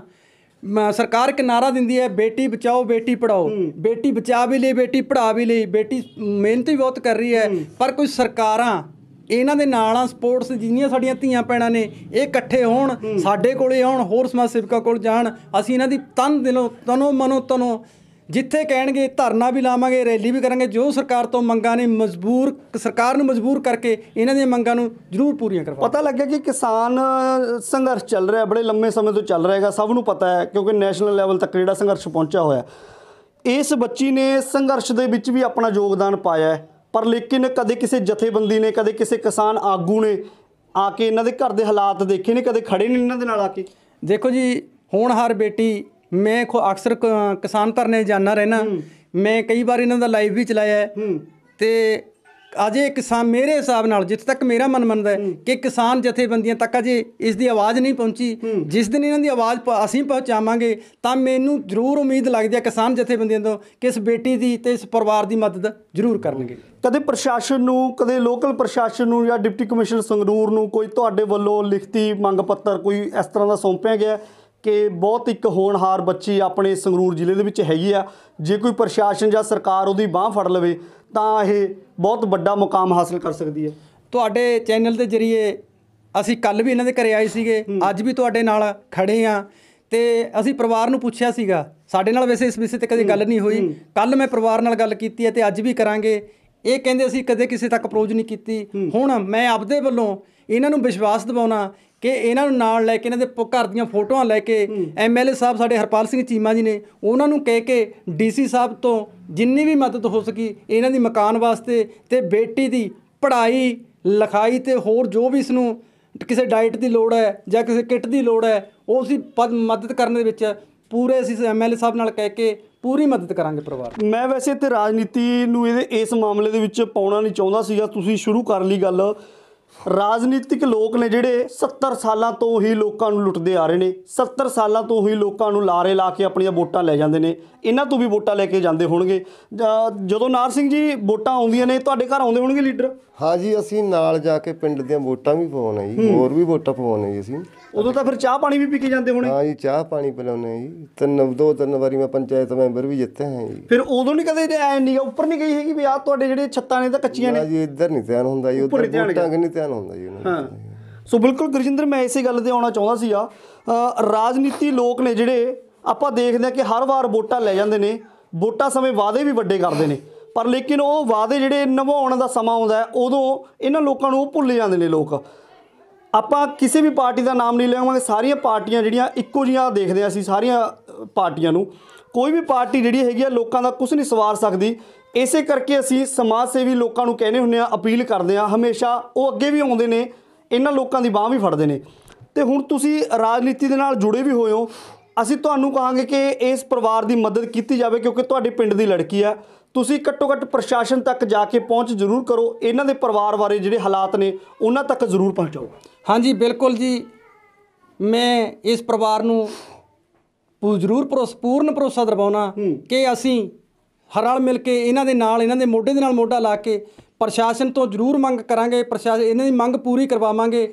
ਸਰਕਾਰ ਇੱਕ ਨਾਰਾ ਦਿੰਦੀ ਹੈ ਬੇਟੀ ਬਚਾਓ ਬੇਟੀ ਪੜਾਓ ਬੇਟੀ ਬਚਾ ਵੀ ਲਈ ਬੇਟੀ ਪੜਾ ਵੀ ਲਈ ਬੇਟੀ ਮਿਹਨਤ ਵੀ ਬਹੁਤ ਕਰ ਰਹੀ ਹੈ ਪਰ ਕੁਝ ਸਰਕਾਰਾਂ ਇਹਨਾਂ ਦੇ ਨਾਲ ਆ ਸਪੋਰਟਸ ਜਿੰਨੀਆਂ ਸਾਡੀਆਂ ਧੀਆਂ ਪੈਣਾ ਨੇ ਇਹ ਇਕੱਠੇ ਹੋਣ ਸਾਡੇ ਕੋਲੇ ਆਉਣ ਹੋਰ ਸਮਾਜ ਸੇਵਕਾਂ ਕੋਲ ਜਾਣ ਅਸੀਂ ਇਹਨਾਂ ਦੀ ਤਨ ਦਿਲੋਂ ਤਨੋਂ ਮਨੋਂ ਤਨੋਂ ਜਿੱਥੇ ਕਹਿਣਗੇ ਧਰਨਾ ਵੀ ਲਾਵਾਂਗੇ ਰੈਲੀ ਵੀ ਕਰਾਂਗੇ ਜੋ ਸਰਕਾਰ ਤੋਂ ਮੰਗਾਂ ਨੇ ਮਜਬੂਰ ਸਰਕਾਰ ਨੂੰ ਮਜਬੂਰ ਕਰਕੇ ਇਹਨਾਂ ਦੀਆਂ ਮੰਗਾਂ ਨੂੰ ਜ਼ਰੂਰ ਪੂਰੀਆਂ ਕਰਵਾ ਪਤਾ ਲੱਗਿਆ ਕਿ ਕਿਸਾਨ ਸੰਘਰਸ਼ ਚੱਲ ਰਿਹਾ ਬੜੇ ਲੰਮੇ ਸਮੇਂ ਤੋਂ ਚੱਲ ਰਿਹਾ ਹੈਗਾ ਸਭ ਨੂੰ ਪਤਾ ਹੈ ਕਿਉਂਕਿ ਨੈਸ਼ਨਲ ਲੈਵਲ ਤੱਕ ਜਿਹੜਾ ਸੰਘਰਸ਼ ਪਹੁੰਚਿਆ ਹੋਇਆ ਇਸ ਬੱਚੀ ਨੇ ਸੰਘਰਸ਼ ਦੇ ਵਿੱਚ ਵੀ ਆਪਣਾ ਯੋਗਦਾਨ ਪਾਇਆ ਹੈ ਪਰ ਲੇਕਿਨ ਕਦੇ ਕਿਸੇ ਜਥੇਬੰਦੀ ਨੇ ਕਦੇ ਕਿਸੇ ਕਿਸਾਨ ਆਗੂ ਨੇ ਆ ਕੇ ਇਹਨਾਂ ਦੇ ਘਰ ਦੇ ਹਾਲਾਤ ਦੇਖੇ ਨੇ ਕਦੇ ਖੜੇ ਨਹੀਂ ਇਹਨਾਂ ਦੇ ਨਾਲ ਆ ਕੇ ਦੇਖੋ ਜੀ ਹਰ ਬੇਟੀ ਮੈਂ ਖੋ ਅਕਸਰ ਕਿਸਾਨ ਧਰਨੇ ਜਾਣਾ ਰਹਿਣਾ ਮੈਂ ਕਈ ਵਾਰ ਇਹਨਾਂ ਦਾ ਲਾਈਵ ਵੀ ਚਲਾਇਆ ਹੈ ਤੇ ਅਜੇ ਕਿਸਾਨ ਮੇਰੇ ਹਿਸਾਬ ਨਾਲ ਜਿੱਥੇ ਤੱਕ ਮੇਰਾ ਮਨ ਮੰਨਦਾ ਹੈ ਕਿ ਕਿਸਾਨ ਜਥੇਬੰਦੀਆਂ ਤੱਕ ਅਜੇ ਇਸ ਦੀ ਆਵਾਜ਼ ਨਹੀਂ ਪਹੁੰਚੀ ਜਿਸ ਦਿਨ ਇਹਨਾਂ ਦੀ ਆਵਾਜ਼ ਅਸੀਂ ਪਹੁੰਚਾਵਾਂਗੇ ਤਾਂ ਮੈਨੂੰ ਜ਼ਰੂਰ ਉਮੀਦ ਲੱਗਦੀ ਹੈ ਕਿਸਾਨ ਜਥੇਬੰਦੀਆਂ ਤੋਂ ਕਿ ਇਸ ਬੇਟੀ ਦੀ ਤੇ ਇਸ ਪਰਿਵਾਰ ਦੀ ਮਦਦ ਜ਼ਰੂਰ ਕਰਨਗੇ ਕਦੇ ਪ੍ਰਸ਼ਾਸਨ ਨੂੰ ਕਦੇ ਲੋਕਲ ਪ੍ਰਸ਼ਾਸਨ ਨੂੰ ਜਾਂ ਡਿਪਟੀ ਕਮਿਸ਼ਨਰ ਸੰਗਰੂਰ ਨੂੰ ਕੋਈ ਤੁਹਾਡੇ ਵੱਲੋਂ ਲਿਖਤੀ ਮੰਗ ਪੱਤਰ ਕੋਈ ਇਸ ਤਰ੍ਹਾਂ ਦਾ ਸੌਂਪਿਆ ਗਿਆ ਕਿ ਬਹੁਤ ਇੱਕ ਹੋਣਹਾਰ ਬੱਚੀ ਆਪਣੇ ਸੰਗਰੂਰ ਜ਼ਿਲ੍ਹੇ ਦੇ ਵਿੱਚ ਹੈਗੀ ਆ ਜੇ ਕੋਈ ਪ੍ਰਸ਼ਾਸਨ ਜਾਂ ਸਰਕਾਰ ਉਹਦੀ ਬਾਹ ਫੜ ਲਵੇ ਤਾਂ ਇਹ ਬਹੁਤ ਵੱਡਾ ਮੁਕਾਮ ਹਾਸਲ ਕਰ ਸਕਦੀ ਹੈ ਤੁਹਾਡੇ ਚੈਨਲ ਦੇ ਜਰੀਏ ਅਸੀਂ ਕੱਲ ਵੀ ਇਹਨਾਂ ਦੇ ਘਰੇ ਆਏ ਸੀਗੇ ਅੱਜ ਵੀ ਤੁਹਾਡੇ ਨਾਲ ਖੜੇ ਆ ਤੇ ਅਸੀਂ ਪਰਿਵਾਰ ਨੂੰ ਪੁੱਛਿਆ ਸੀਗਾ ਸਾਡੇ ਨਾਲ ਵੈਸੇ ਇਸ ਵਿਸ਼ੇ ਤੇ ਕਦੇ ਗੱਲ ਨਹੀਂ ਹੋਈ ਕੱਲ ਮੈਂ ਪਰਿਵਾਰ ਨਾਲ ਗੱਲ ਕੀਤੀ ਹੈ ਤੇ ਅੱਜ ਵੀ ਕਰਾਂਗੇ ਇਹ ਕਹਿੰਦੇ ਅਸੀਂ ਕਦੇ ਕਿਸੇ ਤੱਕ ਅਪਰੋਚ ਨਹੀਂ ਕੀਤੀ ਹੁਣ ਮੈਂ ਆਪਦੇ ਵੱਲੋਂ ਇਹਨਾਂ ਨੂੰ ਵਿਸ਼ਵਾਸ ਦਿਵਾਉਣਾ ਕਿ ਇਹਨਾਂ ਨੂੰ ਨਾਲ ਲੈ ਕੇ ਇਹਨਾਂ ਦੇ ਘਰ ਦੀਆਂ ਫੋਟੋਆਂ ਲੈ ਕੇ ਐਮਐਲਏ ਸਾਹਿਬ ਸਾਡੇ ਹਰਪਾਲ ਸਿੰਘ ਚੀਮਾ ਜੀ ਨੇ ਉਹਨਾਂ ਨੂੰ ਕਹਿ ਕੇ ਡੀਸੀ ਸਾਹਿਬ ਤੋਂ ਜਿੰਨੀ ਵੀ ਮਦਦ ਹੋ ਸਕੀ ਇਹਨਾਂ ਦੀ ਮਕਾਨ ਵਾਸਤੇ ਤੇ ਬੇਟੀ ਦੀ ਪੜ੍ਹਾਈ ਲਿਖਾਈ ਤੇ ਹੋਰ ਜੋ ਵੀ ਇਸ ਨੂੰ ਕਿਸੇ ਡਾਈਟ ਦੀ ਲੋੜ ਹੈ ਜਾਂ ਕਿਸੇ ਕਿੱਟ ਦੀ ਲੋੜ ਹੈ ਉਹ ਅਸੀਂ ਮਦਦ ਕਰਨ ਦੇ ਵਿੱਚ ਪੂਰੇ ਅਸੀਂ ਐਮਐਲਏ ਸਾਹਿਬ ਨਾਲ ਕਹਿ ਕੇ ਪੂਰੀ ਮਦਦ ਕਰਾਂਗੇ ਪਰਿਵਾਰ ਮੈਂ ਵੈਸੇ ਇੱਥੇ ਰਾਜਨੀਤੀ ਨੂੰ ਇਹਦੇ ਇਸ ਮਾਮਲੇ ਦੇ ਵਿੱਚ ਪਾਉਣਾ ਨਹੀਂ ਚਾਹੁੰਦਾ ਸੀਗਾ ਤੁਸੀਂ ਸ਼ੁਰੂ ਕਰ ਲਈ ਗੱਲ ਰਾਜਨੀਤਿਕ ਲੋਕ ਨੇ ਜਿਹੜੇ 70 ਸਾਲਾਂ ਤੋਂ ਹੀ ਲੋਕਾਂ ਨੂੰ ਲੁੱਟਦੇ ਆ ਰਹੇ ਨੇ 70 ਸਾਲਾਂ ਤੋਂ ਹੀ ਲੋਕਾਂ ਨੂੰ ਲਾਰੇ ਲਾ ਕੇ ਆਪਣੀਆਂ ਵੋਟਾਂ ਲੈ ਜਾਂਦੇ ਨੇ ਇਹਨਾਂ ਤੋਂ ਵੀ ਵੋਟਾਂ ਲੈ ਕੇ ਜਾਂਦੇ ਹੋਣਗੇ ਜਦੋਂ ਨਾਰ ਸਿੰਘ ਜੀ ਵੋਟਾਂ ਆਉਂਦੀਆਂ ਨੇ ਤੁਹਾਡੇ ਘਰ ਆਉਂਦੇ ਹੋਣਗੇ ਲੀਡਰ ਹਾਂ ਜੀ ਅਸੀਂ ਨਾਲ ਜਾ ਕੇ ਪਿੰਡ ਦੀਆਂ ਵੋਟਾਂ ਵੀ ਪਵਾਉਣਾ ਜੀ ਹੋਰ ਵੀ ਵੋਟਾਂ ਪਵਾਉਣੇ ਜੀ ਅਸੀਂ ਉਦੋਂ ਤਾਂ ਫਿਰ ਚਾਹ ਪਾਣੀ ਵੀ ਪੀ ਕੇ ਜਾਂਦੇ ਹੋਣੇ ਹਾਂ ਜੀ ਚਾਹ ਪਾਣੀ ਪਿਲਾਉਂਦੇ ਹਾਂ ਜੀ ਤਿੰਨ ਦੋ ਤਿੰਨ ਵਾਰੀ ਮੈਂ ਪੰਚਾਇਤ ਮੈਂਬਰ ਵੀ ਜਿੱਤੇ ਹਾਂ ਜੀ ਫਿਰ ਉਦੋਂ ਨਹੀਂ ਕਦੇ ਐ ਨਹੀਂ ਉੱਪਰ ਨਹੀਂ ਗਈ ਹੈਗੀ ਵੀ ਆ ਤੁਹਾਡੇ ਜਿਹੜੇ ਛੱਤਾਂ ਨੇ ਤਾਂ ਕੱਚੀਆਂ ਨੇ ਹਾਂ ਜੀ ਇੱਧਰ ਨਹੀਂ ਧਿਆਨ ਹੁੰਦਾ ਜੀ ਉੱਧਰ ਬੂਟਾਂ ਕਿ ਨਹੀਂ ਧਿਆਨ ਹੁੰਦਾ ਜੀ ਉਹਨਾਂ ਦਾ ਸੋ ਬਿਲਕੁਲ ਗੁਰਜਿੰਦਰ ਮੈਂ ਇਸੇ ਗੱਲ ਤੇ ਆਉਣਾ ਚਾਹੁੰਦਾ ਸੀ ਆ ਰਾਜਨੀਤੀ ਲੋਕ ਨੇ ਜਿਹੜੇ ਆਪਾਂ ਦੇਖਦੇ ਆ ਕਿ ਹਰ ਵਾਰ ਵੋਟਾਂ ਲੈ ਜਾਂਦੇ ਨੇ ਵੋਟਾਂ ਸਮੇਂ ਵਾਅਦੇ ਵੀ ਵੱਡੇ ਕਰਦੇ ਨੇ ਪਰ ਲੇਕਿਨ ਉਹ ਵਾਅਦੇ ਜਿਹੜੇ ਨਿਭਾਉਣ ਦਾ ਸਮਾਂ ਆਉਂਦਾ ਉਦੋਂ ਇਹਨਾਂ ਲੋਕਾਂ ਨੂੰ ਭੁੱਲ ਜਾਂਦੇ ਨੇ ਲੋਕ ਆਪਾਂ ਕਿਸੇ ਵੀ ਪਾਰਟੀ ਦਾ ਨਾਮ ਨਹੀਂ ਲਵਾਂਗੇ ਸਾਰੀਆਂ ਪਾਰਟੀਆਂ ਜਿਹੜੀਆਂ ਇੱਕੋ ਜਿਹੀਆਂ ਦੇਖਦੇ ਆ ਅਸੀਂ ਸਾਰੀਆਂ ਪਾਰਟੀਆਂ ਨੂੰ ਕੋਈ ਵੀ ਪਾਰਟੀ ਜਿਹੜੀ ਹੈਗੀ ਆ ਲੋਕਾਂ ਦਾ ਕੁਝ ਨਹੀਂ ਸਵਾਰ ਸਕਦੀ ਇਸੇ ਕਰਕੇ ਅਸੀਂ ਸਮਾਜ ਸੇਵੀ ਲੋਕਾਂ ਨੂੰ ਕਹਿੰਦੇ ਹੁੰਨੇ ਆ ਅਪੀਲ ਕਰਦੇ ਆ ਹਮੇਸ਼ਾ ਉਹ ਅੱਗੇ ਵੀ ਆਉਂਦੇ ਨੇ ਇਹਨਾਂ ਲੋਕਾਂ ਦੀ ਬਾਹ ਵੀ ਫੜਦੇ ਨੇ ਤੇ ਹੁਣ ਤੁਸੀਂ ਰਾਜਨੀਤੀ ਦੇ ਨਾਲ ਜੁੜੇ ਵੀ ਹੋਏ ਹੋ ਅਸੀਂ ਤੁਹਾਨੂੰ ਕਹਾਂਗੇ ਕਿ ਇਸ ਪਰਿਵਾਰ ਦੀ ਮਦਦ ਕੀਤੀ ਜਾਵੇ ਕਿਉਂਕਿ ਤੁਹਾਡੇ ਪਿੰਡ ਦੀ ਲੜਕੀ ਆ ਤੁਸੀਂ ਘੱਟੋ ਘੱਟ ਪ੍ਰਸ਼ਾਸਨ ਤੱਕ ਜਾ ਕੇ ਪਹੁੰਚ ਜ਼ਰੂਰ ਕਰੋ ਇਹਨਾਂ ਦੇ ਪਰਿਵਾਰ ਬਾਰੇ ਜਿਹੜੇ ਹਾਲਾਤ ਨੇ ਉਹਨਾਂ ਤੱਕ ਜ਼ਰੂਰ ਪਹੁੰਚਾਓ ਹਾਂਜੀ ਬਿਲਕੁਲ ਜੀ ਮੈਂ ਇਸ ਪਰਿਵਾਰ ਨੂੰ ਪੂ ਜ਼ਰੂਰ ਪੂਰਨ ਭਰੋਸਾ ਦਰਵਾਉਣਾ ਕਿ ਅਸੀਂ ਹਰਾਲ ਮਿਲ ਕੇ ਇਹਨਾਂ ਦੇ ਨਾਲ ਇਹਨਾਂ ਦੇ ਮੋਢੇ ਦੇ ਨਾਲ ਮੋਢਾ ਲਾ ਕੇ ਪ੍ਰਸ਼ਾਸਨ ਤੋਂ ਜ਼ਰੂਰ ਮੰਗ ਕਰਾਂਗੇ ਪ੍ਰਸ਼ਾਸਨ ਇਹਨਾਂ ਦੀ ਮੰਗ ਪੂਰੀ ਕਰਵਾਵਾਂਗੇ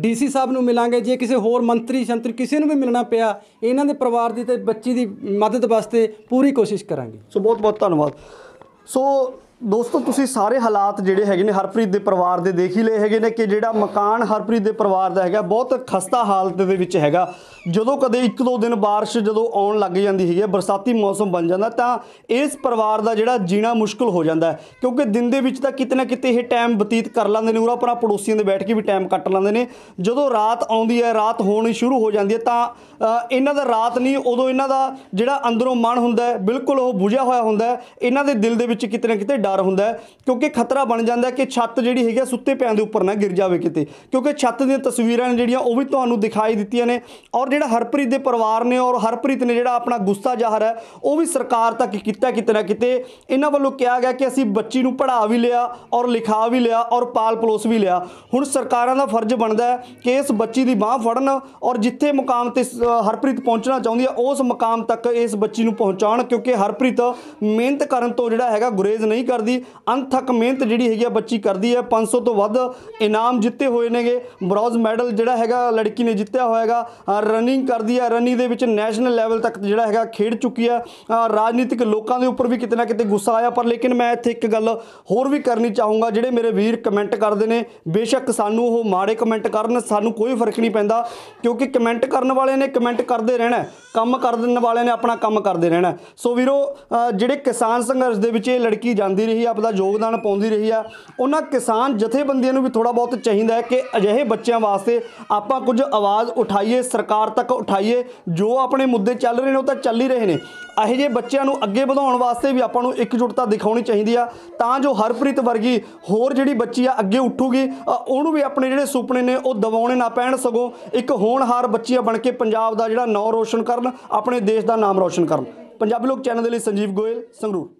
ਡੀਸੀ ਸਾਹਿਬ ਨੂੰ ਮਿਲਾਂਗੇ ਜੇ ਕਿਸੇ ਹੋਰ ਮੰਤਰੀ ਸ਼ੰਤਰੀ ਕਿਸੇ ਨੂੰ ਵੀ ਮਿਲਣਾ ਪਿਆ ਇਹਨਾਂ ਦੇ ਪਰਿਵਾਰ ਦੀ ਤੇ ਬੱਚੀ ਦੀ ਮਦਦ ਵਾਸਤੇ ਪੂਰੀ ਕੋਸ਼ਿਸ਼ ਕਰਾਂਗੇ ਸੋ ਬਹੁਤ ਬਹੁਤ ਧੰਨਵਾਦ ਸੋ ਦੋਸਤੋ ਤੁਸੀਂ ਸਾਰੇ ਹਾਲਾਤ ਜਿਹੜੇ ਹੈਗੇ ਨੇ ਹਰਪ੍ਰੀਤ ਦੇ ਪਰਿਵਾਰ ਦੇ ਦੇਖ ਹੀ ਲਏ ਹੈਗੇ ਨੇ ਕਿ ਜਿਹੜਾ ਮਕਾਨ ਹਰਪ੍ਰੀਤ ਦੇ ਪਰਿਵਾਰ ਦਾ ਹੈਗਾ ਬਹੁਤ ਖਸਤਾ ਹਾਲਤ ਦੇ ਵਿੱਚ ਹੈਗਾ ਜਦੋਂ ਕਦੇ ਇੱਕ ਦੋ ਦਿਨ بارش ਜਦੋਂ ਆਉਣ ਲੱਗ ਜਾਂਦੀ ਹੈਗੀ ਬਰਸਾਤੀ ਮੌਸਮ ਬਣ ਜਾਂਦਾ ਤਾਂ ਇਸ ਪਰਿਵਾਰ ਦਾ ਜਿਹੜਾ ਜੀਣਾ ਮੁਸ਼ਕਲ ਹੋ ਜਾਂਦਾ ਕਿਉਂਕਿ ਦਿਨ ਦੇ ਵਿੱਚ ਤਾਂ ਕਿਤੇ ਨਾ ਕਿਤੇ ਇਹ ਟਾਈਮ ਬਤੀਤ ਕਰ ਲੈਂਦੇ ਨੇ ਉਹ ਆਪਣਾ ਪੜੋਸੀਆਂ ਦੇ ਬੈਠ ਕੇ ਵੀ ਟਾਈਮ ਕੱਟ ਲੈਂਦੇ ਨੇ ਜਦੋਂ ਰਾਤ ਆਉਂਦੀ ਹੈ ਰਾਤ ਹੋਣੀ ਸ਼ੁਰੂ ਹੋ ਜਾਂਦੀ ਹੈ ਤਾਂ ਇਹਨਾਂ ਦਾ ਰਾਤ ਨਹੀਂ ਉਦੋਂ ਇਹਨਾਂ ਦਾ ਜਿਹੜਾ ਅੰਦਰੋਂ ਮਨ ਹੁੰਦਾ ਬਿਲਕੁਲ ਉਹ ਬੁਝਿਆ ਹੋਇਆ ਹੁੰਦਾ ਇਹਨਾਂ ਦੇ ਦਿਲ ਦੇ ਵਿੱਚ ਕਿਤੇ ਨਾ ਕਿਤੇ ਡਰ ਹੁੰਦਾ ਕਿਉਂਕਿ ਖਤਰਾ ਬਣ ਜਾਂਦਾ ਕਿ ਛੱਤ ਜਿਹੜੀ ਹੈਗੀ ਸੁੱਤੇ ਪਿਆਂ ਦੇ ਉੱਪਰ ਨਾ ਗਿਰ ਜਾਵੇ ਕਿਤੇ ਕਿਉਂਕਿ ਛੱਤ ਦੀਆਂ ਤਸਵੀਰਾਂ ਨੇ ਜਿਹੜੀਆਂ ਉਹ ਵੀ ਤੁਹਾਨੂੰ ਦਿਖਾਈ ਦਿੱਤੀਆਂ ਨੇ ਔਰ ਜਿਹੜਾ ਹਰਪ੍ਰੀਤ ਦੇ ਪਰਿਵਾਰ ਨੇ ਔਰ ਹਰਪ੍ਰੀਤ ਨੇ ਜਿਹੜਾ ਆਪਣਾ ਗੁੱਸਾ ਜ਼ਾਹਰ ਹੈ ਉਹ ਵੀ ਸਰਕਾਰ ਤੱਕ ਕੀਤਾ ਕਿਤਨਾ ਕਿਤੇ ਇਹਨਾਂ ਵੱਲੋਂ ਕਿਹਾ ਗਿਆ ਕਿ ਅਸੀਂ ਬੱਚੀ ਨੂੰ ਪੜ੍ਹਾ ਵੀ ਲਿਆ ਔਰ ਲਿਖਾ ਵੀ ਲਿਆ ਔਰ ਪਾਲ ਪਲੋਸ ਵੀ ਲਿਆ ਹੁਣ ਸਰਕਾਰਾਂ ਦਾ ਫਰਜ਼ ਬਣਦਾ ਹੈ ਕਿ ਇਸ ਬੱਚੀ ਦੀ ਬਾਹ ਫੜਨ ਔਰ ਜਿੱਥੇ ਮੁਕਾਮ ਤੇ ਹਰਪ੍ਰੀਤ ਪਹੁੰਚਣਾ ਚਾਹੁੰਦੀ ਹੈ ਉਸ ਮੁਕਾਮ ਤੱਕ ਇਸ ਬੱਚੀ ਨੂੰ ਪਹੁੰਚਾਉਣ ਕਿਉਂਕਿ ਹਰਪ੍ਰੀਤ ਮਿਹਨਤ ਕਰਨ ਤੋਂ ਜਿਹੜਾ ਹੈਗਾ ਗੁਰੇਜ਼ ਨਹੀਂ ਕਰ ਕਰਦੀ ਦੀ ਮਿਹਨਤ ਜਿਹੜੀ ਹੈਗੀ ਆ ਬੱਚੀ ਕਰਦੀ ਹੈ 500 ਤੋਂ ਵੱਧ ਇਨਾਮ ਜਿੱਤੇ ਹੋਏ ਨੇਗੇ ਬ੍ਰੌਂਜ਼ ਮੈਡਲ ਜਿਹੜਾ ਹੈਗਾ ਲੜਕੀ ਨੇ ਜਿੱਤਿਆ ਹੋਇਆਗਾ ਰਨਿੰਗ ਕਰਦੀ ਹੈ ਰਨਿੰਗ ਦੇ ਵਿੱਚ ਨੈਸ਼ਨਲ ਲੈਵਲ ਤੱਕ ਜਿਹੜਾ ਹੈਗਾ ਖੇਡ ਚੁੱਕੀ ਹੈ ਰਾਜਨੀਤਿਕ ਲੋਕਾਂ ਦੇ ਉੱਪਰ ਵੀ ਕਿਤੇ ਨਾ ਕਿਤੇ ਗੁੱਸਾ ਆਇਆ ਪਰ ਲੇਕਿਨ ਮੈਂ ਇੱਥੇ ਇੱਕ ਗੱਲ ਹੋਰ ਵੀ ਕਰਨੀ ਚਾਹੂੰਗਾ ਜਿਹੜੇ ਮੇਰੇ ਵੀਰ ਕਮੈਂਟ ਕਰਦੇ ਨੇ ਬੇਸ਼ੱਕ ਸਾਨੂੰ ਉਹ ਮਾੜੇ ਕਮੈਂਟ ਕਰਨ ਸਾਨੂੰ ਕੋਈ ਫਰਕ ਨਹੀਂ ਪੈਂਦਾ ਕਿਉਂਕਿ ਕਮੈਂਟ ਕਰਨ ਵਾਲਿਆਂ ਨੇ ਕਮੈਂਟ ਕਰਦੇ ਰਹਿਣਾ ਕੰਮ ਕਰਨ ਵਾਲਿਆਂ ਨੇ ਆਪਣਾ ਕੰਮ ਕਰਦੇ ਰਹਿਣਾ ਸੋ ਵੀਰੋ ਜਿਹੜੇ ਕਿਸਾਨ ਸੰਘਰਸ਼ ਦੇ ਵਿੱਚ ਇਹ ਲੜਕੀ ਜਾਂਦੀ ਰਹੀ ਆ ਆਪਦਾ ਯੋਗਦਾਨ ਪਾਉਂਦੀ ਰਹੀ ਆ ਉਹਨਾਂ ਕਿਸਾਨ ਜਥੇਬੰਦੀਆਂ ਨੂੰ ਵੀ ਥੋੜਾ ਬਹੁਤ ਚਾਹੀਦਾ ਹੈ ਕਿ ਅਜਿਹੇ ਬੱਚਿਆਂ ਵਾਸਤੇ ਆਪਾਂ ਕੁਝ ਆਵਾਜ਼ ਉਠਾਈਏ ਸਰਕਾਰ ਤੱਕ ਉਠਾਈਏ ਜੋ ਆਪਣੇ ਮੁੱਦੇ ਚੱਲ ਰਹੇ ਨੇ ਉਹ ਤਾਂ ਚੱਲ ਹੀ ਰਹੇ ਨੇ ਇਹੋ ਬੱਚਿਆਂ ਨੂੰ ਅੱਗੇ ਵਧਾਉਣ ਵਾਸਤੇ ਵੀ ਆਪਾਂ ਨੂੰ ਇਕਜੁੱਟਤਾ ਦਿਖਾਉਣੀ ਚਾਹੀਦੀ ਆ ਤਾਂ ਜੋ ਹਰਪ੍ਰੀਤ ਵਰਗੀ ਹੋਰ ਜਿਹੜੀ ਬੱਚੀ ਆ ਅੱਗੇ ਉੱਠੂਗੀ ਉਹਨੂੰ ਵੀ ਆਪਣੇ ਜਿਹੜੇ ਸੁਪਨੇ ਨੇ ਉਹ ਦਬਾਉਣੇ ਨਾ ਪੈਣ ਸਗੋਂ ਇੱਕ ਹੋਣਹਾਰ ਬੱਚੀਆ ਬਣ ਕੇ ਪੰਜਾਬ ਦਾ ਜਿਹੜਾ ਨੌ ਰੋਸ਼ਨ ਕਰਨ ਆਪਣੇ ਦੇਸ਼ ਦਾ ਨਾਮ ਰੋਸ਼ਨ ਕਰਨ ਪੰਜਾਬੀ ਲੋਕ ਚੈਨਲ ਦੇ ਲਈ ਸੰਜੀਵ ਗੋਇਲ ਸੰਗਰੂਰ